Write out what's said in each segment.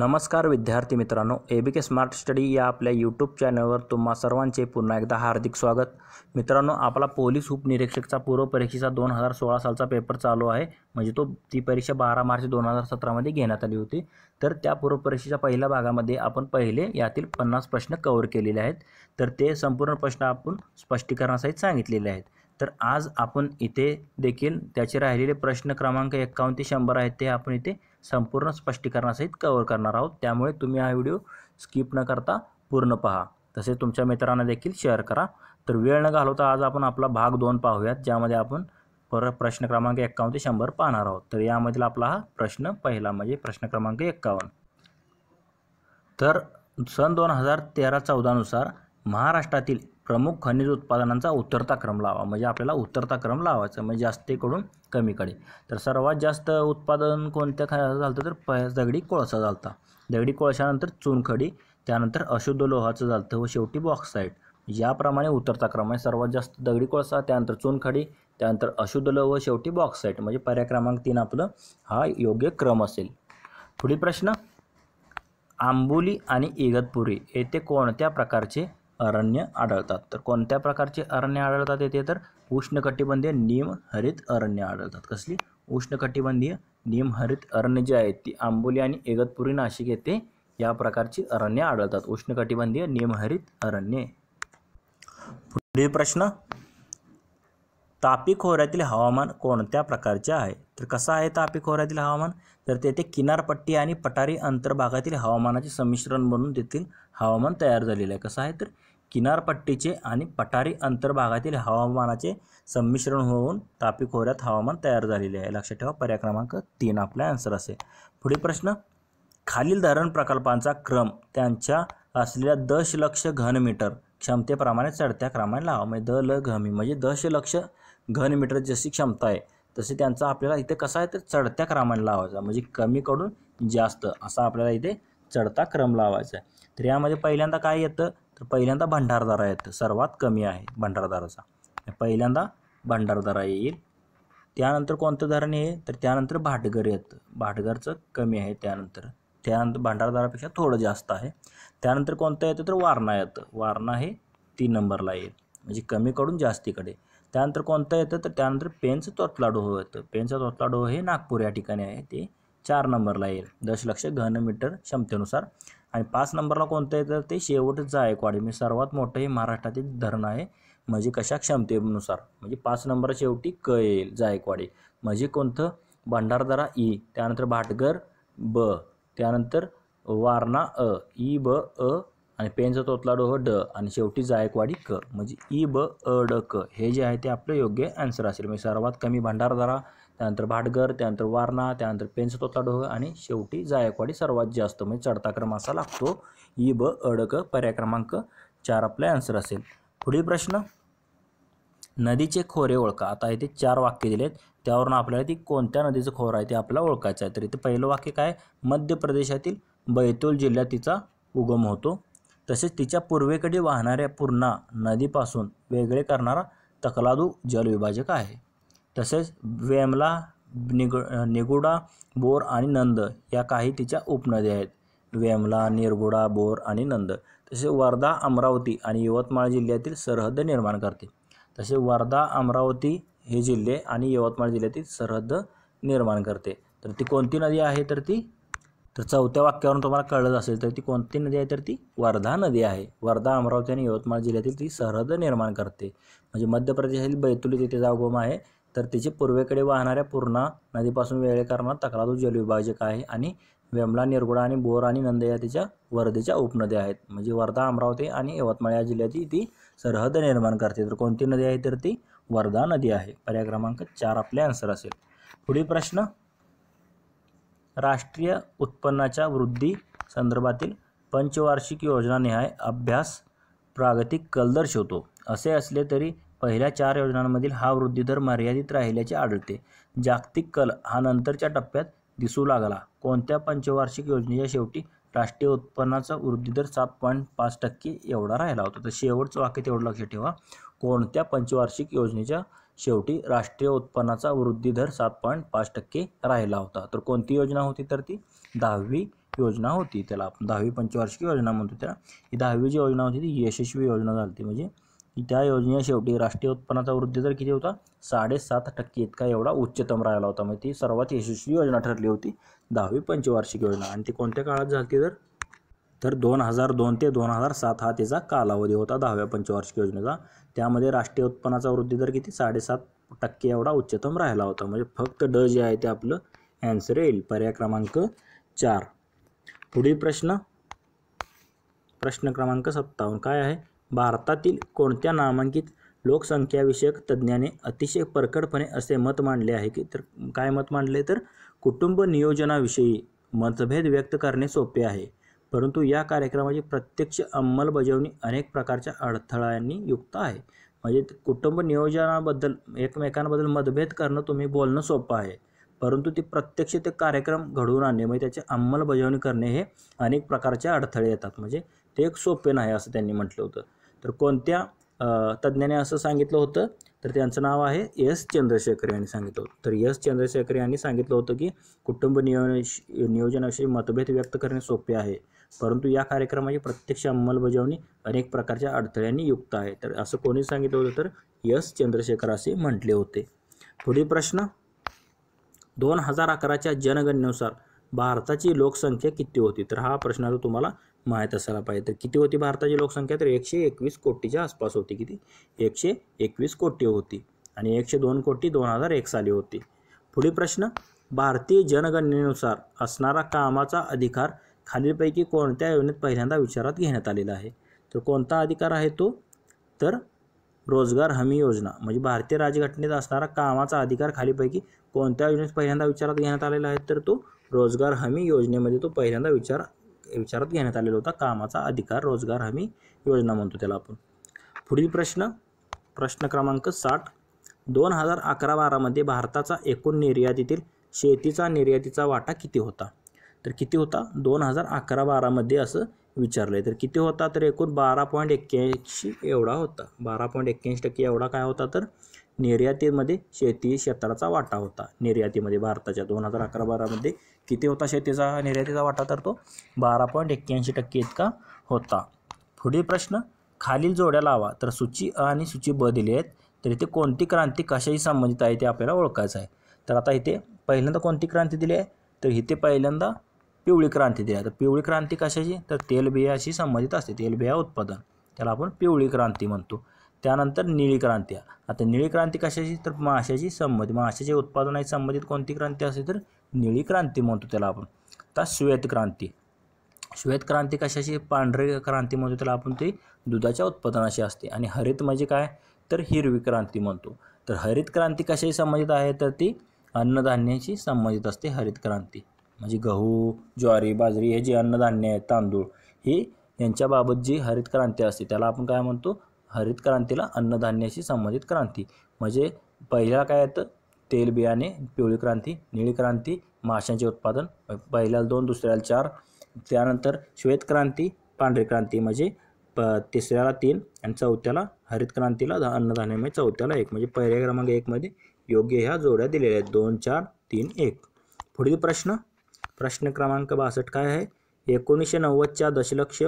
नमस्कार विद्यार्थी मित्रांनो ए बी के स्मार्ट स्टडी या आपल्या यूट्यूब चॅनलवर तुम्हा सर्वांचे पुन्हा एकदा हार्दिक स्वागत मित्रांनो आपला पोलीस उपनिरीक्षकचा पूर्व परीक्षेचा दोन हजार सोळा सालचा पेपर चालू आहे म्हणजे तो ती परीक्षा बारा मार्च दोन हजार सतरामध्ये घेण्यात आली होती तर त्या पूर्व पहिल्या भागामध्ये आपण पहिले यातील पन्नास प्रश्न कवर केलेले आहेत तर ते संपूर्ण प्रश्न आपण स्पष्टीकरणासहित सांगितलेले आहेत तर आज आपण इथे देखील त्याचे राहिलेले प्रश्न क्रमांक एक्कावन्न ते शंभर आहेत ते आपण इथे संपूर्ण स्पष्टीकरणासहित कवर करणार आहोत त्यामुळे तुम्ही हा व्हिडिओ स्किप न करता पूर्ण पहा तसे तुमच्या मित्रांना देखील शेअर करा तर वेळ न घालवता आज आपण आपला भाग दोन पाहूयात ज्यामध्ये आपण पर प्रश्न क्रमांक एक्कावन्न ते शंभर पाहणार आहोत तर यामधील आपला हा प्रश्न पहिला म्हणजे प्रश्न क्रमांक एक्कावन्न तर सन दोन हजार तेरा चौदानुसार महाराष्ट्रातील प्रमुख खनिज उत्पादनांचा उतरता क्रम लावा म्हणजे आपल्याला उतरता क्रम लावायचा म्हणजे जास्तीकडून कमीकडे तर सर्वात जास्त उत्पादन कोणत्या खनिजाचं झालं तर प दगडी कोळसा झालता दगडी कोळशानंतर चुनखडी त्यानंतर अशुद्ध लोहाचं झालतं व शेवटी बॉक्साईट याप्रमाणे उतरता क्रम आहे सर्वात जास्त दगडी कोळसा त्यानंतर चुनखडी त्यानंतर अशुद्ध लोह व शेवटी बॉक्साईट म्हणजे पर्याय क्रमांक तीन आपलं हा योग्य क्रम असेल पुढील प्रश्न आंबोली आणि इगतपुरी येथे कोणत्या प्रकारचे अरण्य आढळतात तर कोणत्या प्रकारचे अरण्य आढळतात येते तर उष्णकटिबंधीय नीम हरित अरण्य आढळतात कसली उष्णकटिबंधीय निमहरित अरण्य जे आहेत ती आंबोली आणि इगतपुरी नाशिक येथे या प्रकारची अरण्य आढळतात उष्णकटिबंधीय निमहरित अरण्ये पुढील प्रश्न तापी खोऱ्यातील हवामान कोणत्या प्रकारचे आहे तर कसं आहे तापी खोऱ्यातील हवामान तर तेथे किनारपट्टी आणि पठारी अंतर्भागातील हवामानाचे संमिश्रण बनून तेथील हवामान तयार झालेलं आहे कसं आहे तर किनारपट्टीचे आणि पठारी अंतर्भागातील हवामानाचे संमिश्रण होऊन तापी खोऱ्यात हवामान तयार झालेले आहे लक्षात ठेवा पर्याय क्रमांक तीन आपला आन्सर असेल पुढे प्रश्न खालील धरण प्रकल्पांचा क्रम त्यांच्या असलेल्या दशलक्ष घनमीटर क्षमतेप्रमाणे चढत्या क्रमाने लावा म्हणजे द ल घमी म्हणजे दशलक्ष घन मीटर जशी क्षमता आहे तसे त्यांचा आपल्याला इथे कसा आहे तर चढत्या क्रमाने लावायचा म्हणजे कमीकडून जास्त असा आपल्याला इथे चढता क्रम लावायचा आहे तर यामध्ये पहिल्यांदा काय येतं तर पहिल्यांदा भंडारदारा येतं सर्वात कमी आहे भंडारदाराचा पहिल्यांदा भंडारदारा येईल त्यानंतर कोणतं धरण आहे तर त्यानंतर भाटघर येतं भाटघरचं कमी आहे त्यानंतर त्यानंतर भंडारदारापेक्षा थोडं जास्त आहे त्यानंतर कोणतं येतं तर वारणा येतं वारणा हे तीन नंबरला येईल म्हणजे कमीकडून जास्तीकडे त्यानंतर कोणतं येतं तर त्यानंतर पेंच तोतलाडोह हो येतं पेनचं तोतलाडोह हे नागपूर या ठिकाणी आहे ते चार नंबरला येईल दशलक्ष घन मीटर क्षमतेनुसार आणि पाच नंबरला कोणतं येतं ते शेवट जायकवाडी म्हणजे सर्वात मोठं हे महाराष्ट्रातील धरण आहे म्हणजे कशा क्षमतेनुसार म्हणजे पाच नंबर शेवटी क येईल जायकवाडी म्हणजे कोणतं भंडारदरा ई त्यानंतर भाटगर ब त्यानंतर वारणा अ ई ब अ आणि पेनचा तोतला डो ड आणि शेवटी जायकवाडी क म्हणजे ई ब अ ड क हे जे आहे ते आपलं योग्य आन्सर असेल म्हणजे सर्वात कमी भंडारदारा त्यानंतर भाटघर त्यानंतर वारणा त्यानंतर पेनचा तोतला डोह आणि शेवटी जायकवाडी सर्वात जास्त म्हणजे चढता क्रम असा लागतो ई ब अ ड क पर्याय क्रमांक चार आपला आन्सर असेल पुढील प्रश्न नदीचे खोरे ओळखा आता इथे चार वाक्य दिले आहेत त्यावरून आपल्याला ती कोणत्या नदीचं खोरं आहे ते आपल्याला ओळखायचं आहे तर इथे पहिलं वाक्य काय मध्य प्रदेशातील बैतूल जिल्ह्यात तिचा उगम होतो तसेच तिच्या पूर्वेकडे वाहणाऱ्या पूर्णा नदीपासून वेगळे करणारा तकलादू जलविभाजक आहे तसेच वेमला निग निगुडा बोर आणि नंद या काही तिच्या उपनद्या आहेत वेमला निरगुडा बोर आणि नंद तसे वर्धा अमरावती आणि यवतमाळ जिल्ह्यातील सरहद्द निर्माण करते तसे वर्धा अमरावती हे जिल्हे आणि यवतमाळ जिल्ह्यातील सरहद्द निर्माण करते तर ती कोणती नदी आहे तर ती तर चौथ्या वाक्यावरून तुम्हाला कळलं असेल तर ती कोणती नदी आहे तर ती वर्धा नदी आहे वर्धा अमरावती आणि यवतमाळ जिल्ह्यातील ती सरहद निर्माण करते म्हणजे मध्य प्रदेशातील बैतुली तिथे जागोम आहे तर तिचे पूर्वेकडे वाहणाऱ्या पूर्णा नदीपासून वेगळे करणार तक्रारू जलविभाजक आहे आणि वेमला निरगुडा आणि बोर आणि नंद या तिच्या वर्धेच्या उपनद्या आहेत म्हणजे वर्धा अमरावती आणि यवतमाळ या जिल्ह्याची ती सरहद निर्माण करते तर कोणती नदी आहे तर ती वर्धा नदी आहे पर्याय क्रमांक चार आपले आन्सर असेल पुढील प्रश्न राष्ट्रीय उत्पन्नाच्या वृद्धी संदर्भातील पंचवार्षिक योजनानिहाय अभ्यास प्रागतिक कल दर्शवतो असे असले तरी पहिल्या चार योजनांमधील हा वृद्धीदर मर्यादित राहिल्याचे आढळते जागतिक कल हा नंतरच्या टप्प्यात दिसू लागला कोणत्या पंचवार्षिक योजनेच्या शेवटी राष्ट्रीय उत्पन्नाचा वृद्धीदर सात पॉईंट पाच टक्के एवढा राहिला होता तर शेवटचं वाक्य तेवढं लक्ष ठेवा कोणत्या पंचवार्षिक योजनेच्या शेवटी राष्ट्रीय उत्पन्नाचा दर सात पॉईंट पाच टक्के राहिला होता तर कोणती योजना होती तर ती दहावी योजना होती त्याला आपण दहावी पंचवार्षिक योजना म्हणतो त्याला ही दहावी जी योजना होती ती यशस्वी योजना झाली होती म्हणजे त्या योजने शेवटी राष्ट्रीय उत्पन्नाचा वृद्धी दर किती होता साडेसात टक्के इतका एवढा उच्चतम राहिला होता म्हणजे ती सर्वात यशस्वी योजना ठरली होती दहावी पंचवार्षिक योजना आणि ती कोणत्या काळात झाली तर तर दोन हजार दोन ते दोन हजार सात हा त्याचा कालावधी होता दहाव्या पंचवार्षिक योजनेचा त्यामध्ये राष्ट्रीय उत्पन्नाचा वृद्धी दर किती साडेसात टक्के एवढा उच्चतम राहिला होता म्हणजे फक्त ड जे आहे ते आपलं ॲन्सर येईल पर्याय क्रमांक चार पुढील प्रश्न प्रश्न क्रमांक सत्तावन्न काय आहे भारतातील कोणत्या नामांकित लोकसंख्याविषयक तज्ज्ञाने अतिशय परकडपणे असे मत मांडले आहे की तर काय मत मांडले तर कुटुंब नियोजनाविषयी मतभेद व्यक्त करणे सोपे आहे परंतु या कार्यक्रमाची प्रत्यक्ष अंमलबजावणी अनेक प्रकारच्या अडथळ्यांनी युक्त आहे म्हणजे कुटुंब नियोजनाबद्दल एकमेकांबद्दल मतभेद करणं तुम्ही बोलणं सोपं आहे परंतु ती प्रत्यक्ष ते कार्यक्रम घडवून आणणे म्हणजे त्याची अंमलबजावणी करणे हे अनेक प्रकारचे अडथळे येतात म्हणजे ते एक सोपे नाही असं त्यांनी म्हटलं होतं तर कोणत्या तज्ज्ञाने असं सांगितलं होतं तर त्यांचं नाव आहे एस चंद्रशेखर यांनी सांगितलं होतं तर एस चंद्रशेखर यांनी सांगितलं होतं की कुटुंब नियोजन नियोजनाविषयी मतभेद व्यक्त करणे सोपे आहे परंतु या कार्यक्रमाची प्रत्यक्ष अंमलबजावणी अनेक प्रकारच्या अडथळ्यांनी युक्त आहे तर असं कोणी सांगितलं होतं तर यस चंद्रशेखर असे म्हटले होते पुढील प्रश्न दोन हजार अकराच्या जनगणनेनुसार भारताची लोकसंख्या किती होती तर हा प्रश्न आता तुम्हाला माहीत असायला पाहिजे तर किती होती भारताची लोकसंख्या तर एकशे एकवीस कोटीच्या आसपास होती किती एकशे एकवीस कोटी होती आणि एकशे दोन कोटी दोन हजार एक साली होती पुढील प्रश्न भारतीय जनगणनेनुसार असणारा कामाचा अधिकार खालीलपैकी कोणत्या योजनेत पहिल्यांदा विचारात घेण्यात आलेला आहे तर कोणता अधिकार आहे तो तर रोजगार हमी योजना म्हणजे भारतीय राज्यघटनेत असणारा कामाचा अधिकार खालीपैकी कोणत्या योजनेत पहिल्यांदा विचारात घेण्यात आलेला आहे तर तो रोजगार हमी योजनेमध्ये तो पहिल्यांदा विचार विचारात घेण्यात आलेला होता कामाचा अधिकार रोजगार हमी योजना म्हणतो त्याला आपण पुढील प्रश्न प्रश्न क्रमांक साठ दोन हजार अकरा बारामध्ये भारताचा एकूण निर्यातीतील शेतीचा निर्यातीचा वाटा किती होता तर किती होता दोन हजार अकरा बारामध्ये असं विचारलं आहे तर किती होता तर एकूण बारा पॉईंट एक्क्याऐंशी एवढा होता बारा पॉईंट एक्क्याऐंशी टक्के एवढा काय होता तर निर्यातीमध्ये शेती क्षेत्राचा वाटा होता निर्यातीमध्ये भारताच्या दोन हजार अकरा बारामध्ये किती होता शेतीचा निर्यातीचा वाटा तर तो बारा पॉईंट एक्क्याऐंशी टक्के इतका होता पुढील प्रश्न खालील जोड्या लावा तर सूची अ आणि सूची ब दिली आहेत तर इथे कोणती क्रांती कशाशी संबंधित आहे ते आपल्याला ओळखायचं आहे तर आता इथे पहिल्यांदा कोणती क्रांती दिली आहे तर इथे पहिल्यांदा पिवळी क्रांती दिली तर पिवळी क्रांती कशाची तर तेलबियाशी संबंधित असते तेलबिया उत्पादन त्याला आपण पिवळी क्रांती म्हणतो त्यानंतर निळी क्रांती आता निळी क्रांती कशाची तर माशाची संबंधित माशाचे उत्पादनाशी संबंधित कोणती क्रांती असते तर निळी क्रांती म्हणतो त्याला आपण आता श्वेत क्रांती श्वेत क्रांती कशाची पांढरी क्रांती म्हणतो त्याला आपण ती दुधाच्या उत्पादनाशी असते आणि हरित म्हणजे काय तर हिरवी क्रांती म्हणतो तर हरित क्रांती कशाशी संबंधित आहे तर ती अन्नधान्याशी संबंधित असते हरित क्रांती म्हणजे गहू ज्वारी बाजरी हे जे अन्नधान्य आहेत तांदूळ हे यांच्याबाबत जी हरित क्रांती असते त्याला आपण काय म्हणतो हरित क्रांतीला अन्नधान्याशी संबंधित क्रांती म्हणजे पहिल्याला काय येतं तेल बियाणे पिवळी क्रांती निळी क्रांती माशांचे उत्पादन पहिल्याला दोन दुसऱ्याला चार त्यानंतर श्वेत क्रांती पांढरी क्रांती म्हणजे प तिसऱ्याला तीन आणि चौथ्याला हरित क्रांतीला अन्नधान्य म्हणजे चौथ्याला एक म्हणजे पहिल्या क्रमांक एकमध्ये योग्य ह्या जोड्या दिलेल्या आहेत दोन चार तीन एक पुढील प्रश्न प्रश्न क्रमांक बासष्ट काय आहे एकोणीसशे नव्वदच्या दशलक्ष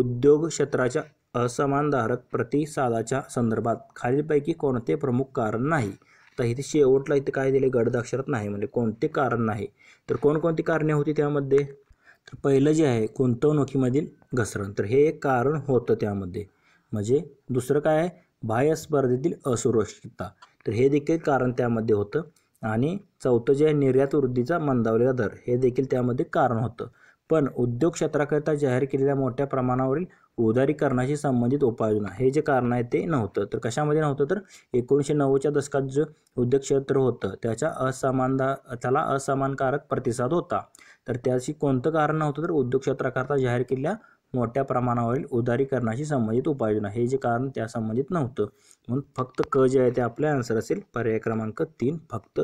उद्योग क्षेत्राच्या असमानधारक प्रतिसादाच्या संदर्भात खालीलपैकी कोणते प्रमुख कारण नाही तर इथे शेवटला इथे काय दिले अक्षरात नाही म्हणजे कोणते कारण नाही तर कोणकोणती कारणे होती त्यामध्ये तर पहिलं जे आहे गुंतवणुकीमधील घसरण तर हे एक कारण होतं त्यामध्ये म्हणजे दुसरं काय आहे बाह्य स्पर्धेतील असुरक्षितता तर हे देखील कारण त्यामध्ये होतं आणि चौथं जे आहे निर्यात वृद्धीचा मंदावलेला दर हे देखील त्यामध्ये कारण होतं पण उद्योग क्षेत्राकरिता जाहीर केलेल्या मोठ्या प्रमाणावरील उदारीकरणाशी संबंधित उपाययोजना हे जे कारण आहे ते नव्हतं तर कशामध्ये नव्हतं तर एकोणीसशे नव्वदच्या दशकात जे उद्योग क्षेत्र होतं त्याच्या असमानदा त्याला असमानकारक प्रतिसाद होता तर त्याशी कोणतं कारण नव्हतं तर उद्योग क्षेत्राकरता जाहीर केलेल्या मोठ्या प्रमाणावरील उदारीकरणाशी संबंधित उपाययोजना हे जे कारण त्या संबंधित नव्हतं म्हणून फक्त क जे आहे ते आपले आन्सर असेल पर्याय क्रमांक तीन फक्त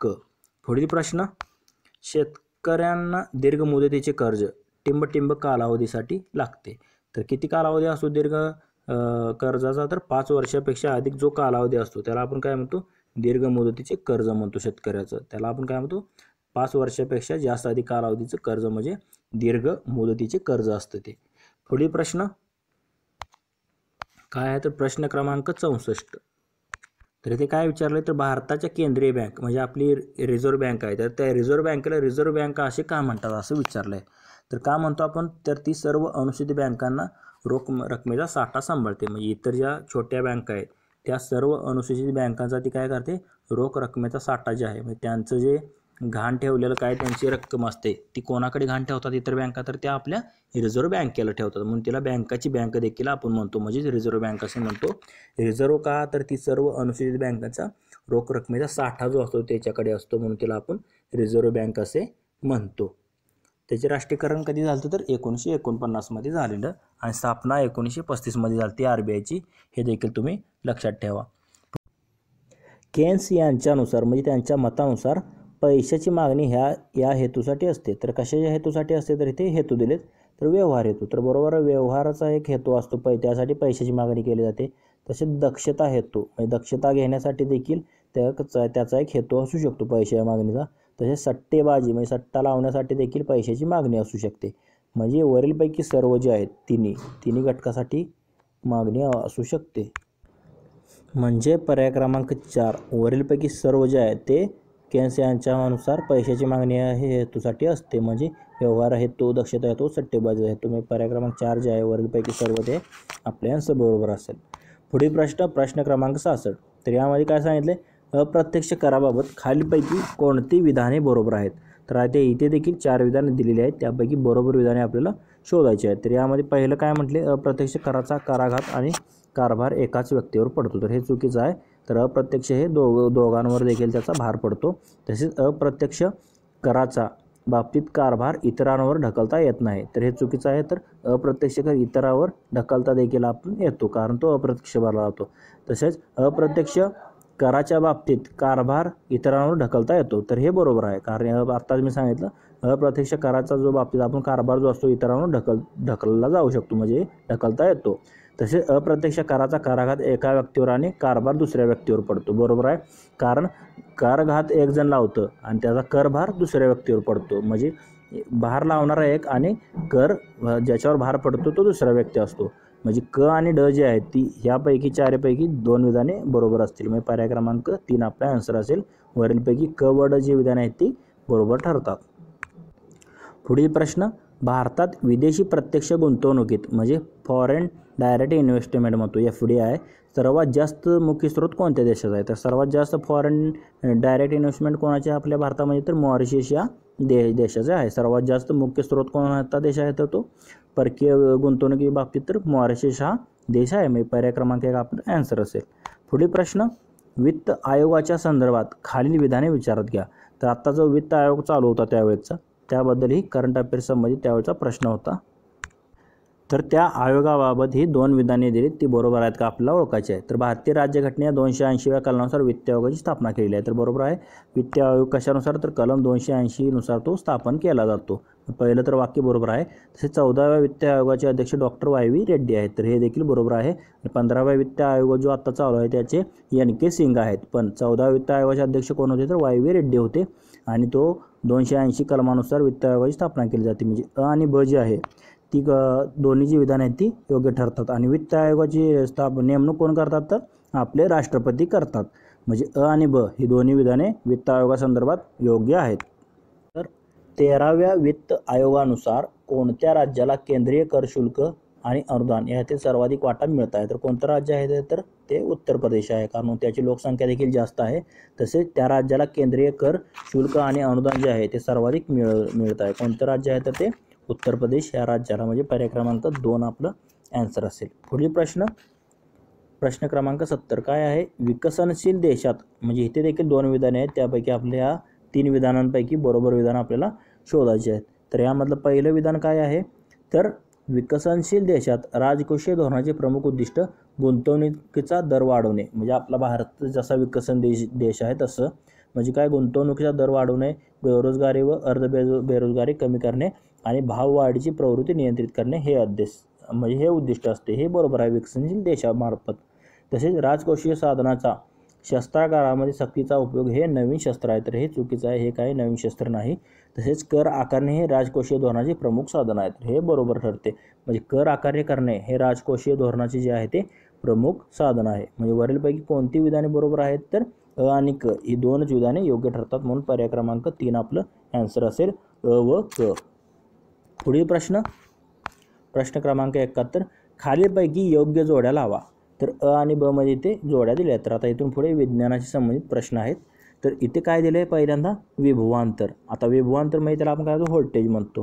क पुढील प्रश्न शेतकऱ्यांना दीर्घ मुदतीचे कर्ज टिंबटिंब कालावधीसाठी लागते तर किती कालावधी असतो दीर्घ कर्जाचा तर पाच वर्षापेक्षा अधिक जो कालावधी असतो त्याला आपण काय म्हणतो दीर्घ मुदतीचे कर्ज म्हणतो शेतकऱ्याचं त्याला आपण काय म्हणतो पाच वर्षापेक्षा जास्त अधिक कालावधीचं कर्ज म्हणजे दीर्घ मुदतीचे कर्ज असतं ते पुढील प्रश्न काय आहे तर प्रश्न क्रमांक चौसष्ट तर इथे काय विचारलं तर भारताच्या केंद्रीय बँक म्हणजे आपली रिझर्व्ह बँक आहे तर त्या रिझर्व्ह बँकेला रिझर्व्ह बँक असे का म्हणतात असं विचारलं तर का म्हणतो आपण तर ती सर्व अनुसूचित बँकांना रोख रकमेचा साठा सांभाळते म्हणजे इतर ज्या छोट्या बँका आहेत त्या सर्व अनुसूचित बँकांचा ती काय करते रोख रकमेचा साठा जे आहे म्हणजे त्यांचं जे घाण ठेवलेलं काय त्यांची रक्कम असते ती कोणाकडे घाण ठेवतात इतर बँका तर त्या आपल्या रिझर्व्ह बँकेला ठेवतात म्हणून तिला बँकाची बँक देखील आपण म्हणतो म्हणजेच रिझर्व्ह बँक असे म्हणतो रिझर्व्ह का तर ती सर्व अनुसूचित बँकांचा रोख रकमेचा साठा जो असतो त्याच्याकडे असतो म्हणून तिला आपण रिझर्व्ह बँक असे म्हणतो त्याचे राष्ट्रीयकरण कधी झालं तर एकोणीसशे एकोणपन्नासमध्ये झालेलं आणि स्थापना एकोणीसशे पस्तीसमध्ये झाली ती आर बी हे देखील तुम्ही लक्षात ठेवा केन्स यांच्यानुसार म्हणजे त्यांच्या मतानुसार पैशाची मागणी ह्या या हेतूसाठी असते तर कशाच्या हेतूसाठी असते तर इथे हेतू दिलेत तर व्यवहार हेतू तर बरोबर व्यवहाराचा एक हेतू असतो पै त्यासाठी पैशाची मागणी केली जाते तसेच दक्षता हेतू म्हणजे दक्षता घेण्यासाठी देखील त्याचा त्याचा एक हेतू असू शकतो पैशा मागणीचा तसेच सट्टेबाजी म्हणजे सट्टा लावण्यासाठी देखील पैशाची मागणी असू शकते म्हणजे वरीलपैकी सर्व जे आहेत तिन्ही तिन्ही घटकासाठी मागणी असू शकते म्हणजे पर्याय क्रमांक चार वरीलपैकी सर्व जे आहेत ते केन्स यांच्या अनुसार पैशाची मागणी हे हेतूसाठी असते म्हणजे व्यवहार तो दक्षता येतो सट्टेबाजी आहे तुम्ही पर्याय क्रमांक चार जे आहे वरीलपैकी सर्व ते आपल्या आन्सर बरोबर असेल पुढील प्रश्न प्रश्न क्रमांक सहासष्ट तर यामध्ये काय सांगितले अप्रत्यक्ष कराबाबत खालीलपैकी कोणती विधाने बरोबर आहेत तर आता इथे देखील चार विधाने दिलेली आहेत त्यापैकी बरोबर विधाने आपल्याला शोधायचे आहेत तर यामध्ये पहिलं काय म्हटले अप्रत्यक्ष कराचा काराघात आणि कारभार एकाच व्यक्तीवर पडतो तर हे चुकीचं आहे तर अप्रत्यक्ष हे दो दोघांवर देखील त्याचा भार पडतो तसेच अप्रत्यक्ष कराचा बाबतीत कारभार इतरांवर ढकलता येत नाही तर हे चुकीचं आहे तर अप्रत्यक्ष कर इतरावर ढकलता देखील आपण येतो कारण तो अप्रत्यक्ष भरला जातो तसेच अप्रत्यक्ष कराच्या बाबतीत कारभार इतरांवर ढकलता येतो तर हे बरोबर आहे कारण आत्ताच मी सांगितलं अप्रत्यक्ष कराचा जो बाबतीत आपण कारभार जो असतो इतरांवर ढकल ढकलला जाऊ शकतो म्हणजे ढकलता येतो तसेच अप्रत्यक्ष कराचा कराघात एका व्यक्तीवर आणि कारभार दुसऱ्या व्यक्तीवर पडतो बरोबर आहे कारण करघात एक जण लावतं आणि त्याचा करभार दुसऱ्या व्यक्तीवर पडतो म्हणजे भार लावणारा एक आणि कर ज्याच्यावर भार पडतो तो दुसरा व्यक्ती असतो म्हणजे क आणि ड जे आहेत ती ह्यापैकी चारपैकी दोन विधाने बरोबर असतील म्हणजे पर्याय क्रमांक तीन आपला आन्सर असेल वरीलपैकी क व ड जी विधाने आहेत ती बरोबर ठरतात पुढील प्रश्न भारतात विदेशी प्रत्यक्ष गुंतवणुकीत म्हणजे फॉरेन डायरेक्ट इन्व्हेस्टमेंट म्हणतो एफ डी आय सर्वात जास्त मुख्य स्रोत कोणत्या देशाचा आहे तर सर्वात जास्त फॉरेन डायरेक्ट इन्व्हेस्टमेंट कोणाचे आपल्या भारतामध्ये तर मॉरिशियस या दे देशाचा आहे सर्वात जास्त मुख्य स्रोत कोणता देश आहे तर तो परकीय गुंतवणुकी बाबतीत तर मॉरिशियस हा देश आहे म्हणजे पर्याय क्रमांक एक आपलं ॲन्सर असेल पुढील प्रश्न वित्त आयोगाच्या संदर्भात खालील विधाने विचारात घ्या तर आत्ता जो वित्त आयोग चालू होता त्यावेळेचा त्याबद्दलही करंट अफेअर्स संबंधित त्यावेळेचा प्रश्न होता तर त्या आयोगाबाबत ही दोन विधाने दिलीत ती बरोबर आहेत का आपल्याला ओळखायची आहे तर भारतीय राज्यघटने दोनशे ऐंशीव्या कलमानुसार वित्त आयोगाची स्थापना केली आहे तर बरोबर आहे वित्त आयोग कशानुसार तर कलम दोनशे ऐंशीनुसार तो स्थापन केला जातो पहिलं तर वाक्य बरोबर आहे तसेच चौदाव्या वित्त आयोगाचे अध्यक्ष डॉक्टर वाय व्ही रेड्डी आहेत तर हे देखील बरोबर आहे पंधराव्या वित्त आयोग जो आत्ता चालू आहे त्याचे एन के सिंग आहेत पण चौदाव्या वित्त आयोगाचे अध्यक्ष कोण होते तर वाय व्ही रेड्डी होते आणि तो दोनशे ऐंशी कलमानुसार वित्त आयोगाची स्थापना केली जाते म्हणजे अ आणि ब जी आहे ती दोन्ही जी विधानं आहेत ती योग्य ठरतात आणि वित्त आयोगाची स्थाप नेमणूक कोण करतात तर आपले राष्ट्रपती करतात म्हणजे अ आणि ब ही दोन्ही विधाने वित्त आयोगासंदर्भात योग्य आहेत तर तेराव्या वित्त आयोगानुसार कोणत्या राज्याला केंद्रीय कर शुल्क आणि अनुदान यातील सर्वाधिक वाटा मिळत आहे तर कोणतं राज्य आहे तर ते उत्तर प्रदेश आहे कारण त्याची लोकसंख्या देखील जास्त आहे तसेच त्या राज्याला केंद्रीय कर शुल्क आणि अनुदान जे आहे ते सर्वाधिक मिळ मिळत आहे कोणतं राज्य आहे तर ते उत्तर प्रदेश या राज्याला म्हणजे पर्याय क्रमांक दोन आपलं ॲन्सर असेल पुढील प्रश्न प्रश्न क्रमांक सत्तर काय आहे विकसनशील देशात म्हणजे इथे देखील दोन विधाने आहेत त्यापैकी आपल्या तीन विधानांपैकी बरोबर विधान आपल्याला शोधायचे आहेत तर यामधलं पहिलं विधान काय आहे तर विकसनशील देशात राजकोषीय धोरणाचे प्रमुख उद्दिष्ट गुंतवणुकीचा दर वाढवणे म्हणजे आपला भारत जसा विकसन देश देश आहे तसं म्हणजे काय गुंतवणुकीचा दर वाढवणे बेरोजगारी व अर्ध बेरो बेरोजगारी कमी करणे आणि भाववाढीची प्रवृत्ती नियंत्रित करणे हे अध्यक्ष म्हणजे हे उद्दिष्ट असते हे बरोबर आहे विकसनशील देशामार्फत तसेच राजकोषीय साधनाचा शस्त्रागारामध्ये सक्तीचा उपयोग हे नवीन शस्त्र आहे तर हे चुकीचं आहे हे काही नवीन शस्त्र नाही तसेच कर आकारणे हे राजकोषीय धोरणाचे प्रमुख साधन आहे तर हे बरोबर ठरते म्हणजे कर आकारणे करणे हे राजकोषीय धोरणाचे जे आहे ते प्रमुख साधन आहे म्हणजे वरीलपैकी कोणती विधाने बरोबर आहेत तर अ आणि क ही दोनच विधाने योग्य ठरतात म्हणून पर्याय क्रमांक तीन आपलं ॲन्सर असेल अ व क पुढील प्रश्न प्रश्न क्रमांक एकाहत्तर खालीलपैकी योग्य जोड्या लावा तर अ आणि ब मध्ये इथे जोड्या दिल्या तर आता इथून पुढे विज्ञानाशी संबंधित प्रश्न आहेत तर इथे काय दिलं आहे पहिल्यांदा विभवांतर आता विभवांतर म्हणजे त्याला आपण काय होतो व्होल्टेज म्हणतो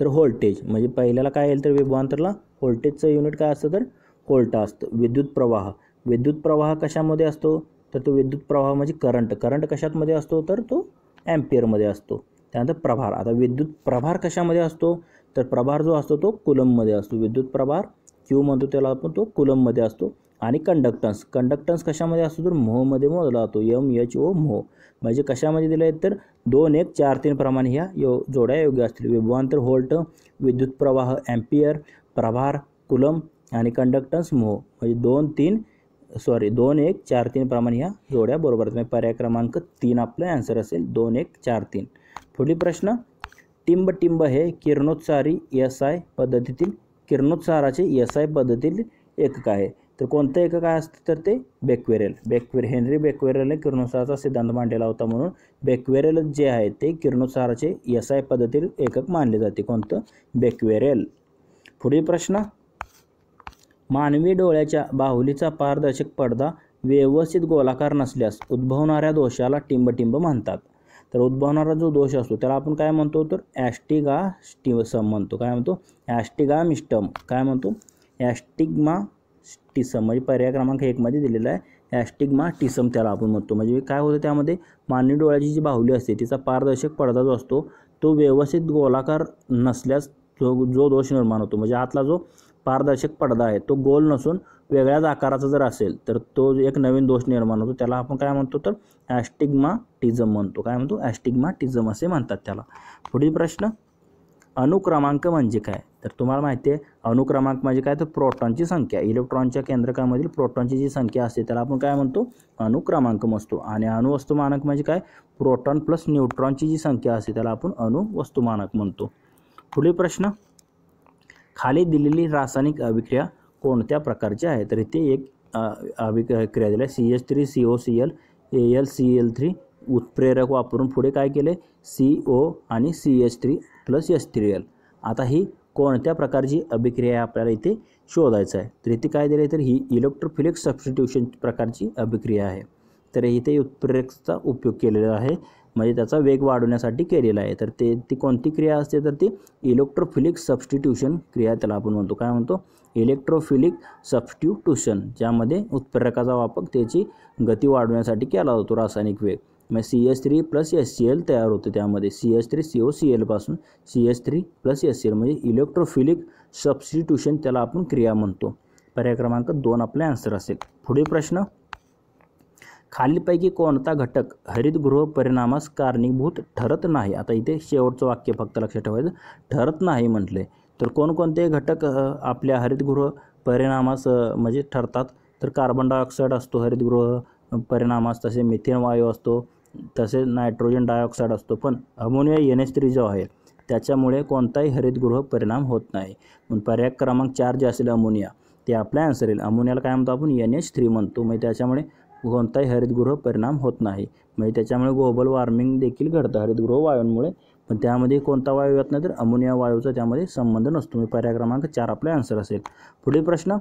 तर व्होल्टेज म्हणजे पहिल्याला काय येईल तर विभवांतरला व्होल्टेजचं युनिट काय असतं तर व्होल्ट असतं विद्युत प्रवाह विद्युत प्रवाह कशामध्ये असतो तर तो विद्युत प्रवाह म्हणजे करंट करंट कशातमध्ये असतो तर तो ॲम्पियरमध्ये असतो त्यानंतर प्रभार आता विद्युत प्रभार कशामध्ये असतो तर प्रभार जो असतो तो कुलममध्ये असतो विद्युत प्रभार क्यू म्हणतो त्याला आपण तो कुलममध्ये असतो आणि कंडक्टन्स कंडक्टन्स कशामध्ये असतो तर मोहमध्ये मोजला जातो एम एच ओ मोह म्हणजे कशामध्ये दिलं आहे तर दोन एक चार तीन प्रमाणे ह्या यो जोड्या योग्य असतील विभवांतर होल्ट विद्युत प्रवाह ॲम्पियर प्रभार कुलम आणि कंडक्टन्स मोह म्हणजे दोन तीन सॉरी दोन एक चार तीन प्रमाणे ह्या जोड्या बरोबर म्हणजे पर्याय क्रमांक तीन आपलं ॲन्सर असेल दोन एक चार तीन पुढील प्रश्न टिंब टिंब हे किरणोत्सारी एस आय पद्धतीतील किरणोत्साराचे एस आय पद्धतील एकक आहे तर कोणतं एकक असतं तर ते बेक्वेरेल बेक्वेर हेनरी बेक्वेरेलने किरणोत्साराचा सिद्धांत मांडलेला होता म्हणून बेक्वेरेल जे आहे ते किरणोत्साराचे एस आय पद्धतील एकक मानले जाते कोणतं बेक्वेरेल पुढील प्रश्न मानवी डोळ्याच्या बाहुलीचा पारदर्शक पडदा व्यवस्थित गोलाकार नसल्यास उद्भवणाऱ्या दोषाला टिंबटिंब म्हणतात तर उद्भवणारा जो दोष असतो त्याला आपण काय म्हणतो तर ॲस्टिगा स्टिसम म्हणतो काय म्हणतो मिस्टम काय म्हणतो ॲस्टिग्मा टिसम म्हणजे पर्याय क्रमांक एकमध्ये दिलेला आहे ॲस्टिग्मा टिसम त्याला आपण म्हणतो म्हणजे काय होतं त्यामध्ये मानवी डोळ्याची जी बाहुली असते तिचा पारदर्शक पडदा जो असतो तो व्यवस्थित गोलाकार नसल्यास जो जो दोष निर्माण होतो म्हणजे आतला जो पारदर्शक पडदा आहे तो गोल नसून वेगळ्याच आकाराचा जर असेल तर तो एक नवीन दोष निर्माण होतो त्याला आपण काय म्हणतो तर टिझम म्हणतो काय म्हणतो टिझम असे म्हणतात त्याला पुढील प्रश्न अनुक्रमांक म्हणजे काय तर तुम्हाला माहिती आहे अनुक्रमांक म्हणजे काय तर प्रोटॉनची संख्या इलेक्ट्रॉनच्या केंद्रकामधील प्रोटॉनची जी संख्या असते त्याला आपण काय म्हणतो अनुक्रमांक म्हणतो आणि अणुवस्तुमानक म्हणजे काय प्रोटॉन प्लस न्यूट्रॉनची जी संख्या असते त्याला आपण अणुवस्तुमानक म्हणतो पुढील प्रश्न खाली दिलेली रासायनिक अभिक्रिया कोणत्या प्रकारचे आहे तर इथे एक अभिक्रिया दिली आहे C H three C O C L A L C L three उत्प्रेरक वापरून पुढे काय केले सी ओ आणि C H three plus S three L आता ही कोणत्या प्रकारची अभिक्रिया आपल्याला इथे शोधायचं आहे तर इथे काय दिले तर ही इलेक्ट्रोफिलिक सबस्टिट्यूशन प्रकारची अभिक्रिया आहे तर इथे उत्प्रेरकचा उपयोग केलेला आहे म्हणजे त्याचा वेग वाढवण्यासाठी केलेला आहे तर ते ती कोणती क्रिया असते तर ती इलेक्ट्रोफिलिक सबस्टिट्यूशन क्रिया त्याला आपण म्हणतो काय म्हणतो इलेक्ट्रोफिलिक सबस्ट्युट्यूशन ज्यामध्ये उत्प्रेरकाचा वापर त्याची गती वाढवण्यासाठी केला जातो रासायनिक वेग मग C S three plus S C L तयार होते त्यामध्ये C S three C O सी एलपासून C S three plus S C L म्हणजे इलेक्ट्रोफिलिक सबस्टिट्यूशन त्याला आपण क्रिया म्हणतो पर्याय क्रमांक दोन आपले आन्सर असेल पुढील प्रश्न खालीलपैकी कोणता घटक हरितगृह परिणामास कारणीभूत ठरत नाही आता इथे शेवटचं वाक्य फक्त लक्षात ठेवायचं ठरत नाही म्हटले तर कोणकोणते घटक आपल्या हरितगृह परिणामास म्हणजे ठरतात तर कार्बन डायऑक्साईड असतो हरितगृह परिणामास तसे मिथेन वायू असतो तसेच नायट्रोजन डायऑक्साईड असतो पण अमोनिया एन एच थ्री जो आहे त्याच्यामुळे कोणताही हरितगृह परिणाम होत नाही म्हणून पर्याय क्रमांक चार जे असेल अमोनिया ते आपल्या आन्सर येईल अमोनियाला काय म्हणतो आपण एन एच थ्री म्हणतो म्हणजे त्याच्यामुळे कोणताही हरितगृह परिणाम होत नाही म्हणजे त्याच्यामुळे ग्लोबल वॉर्मिंग देखील घडतं हरितगृह वायूंमुळे पण त्यामध्ये कोणता वायू येत नाही तर अमोनिया वायूचा त्यामध्ये संबंध नसतो म्हणजे पर्याय क्रमांक चार आपला आन्सर असेल पुढील प्रश्न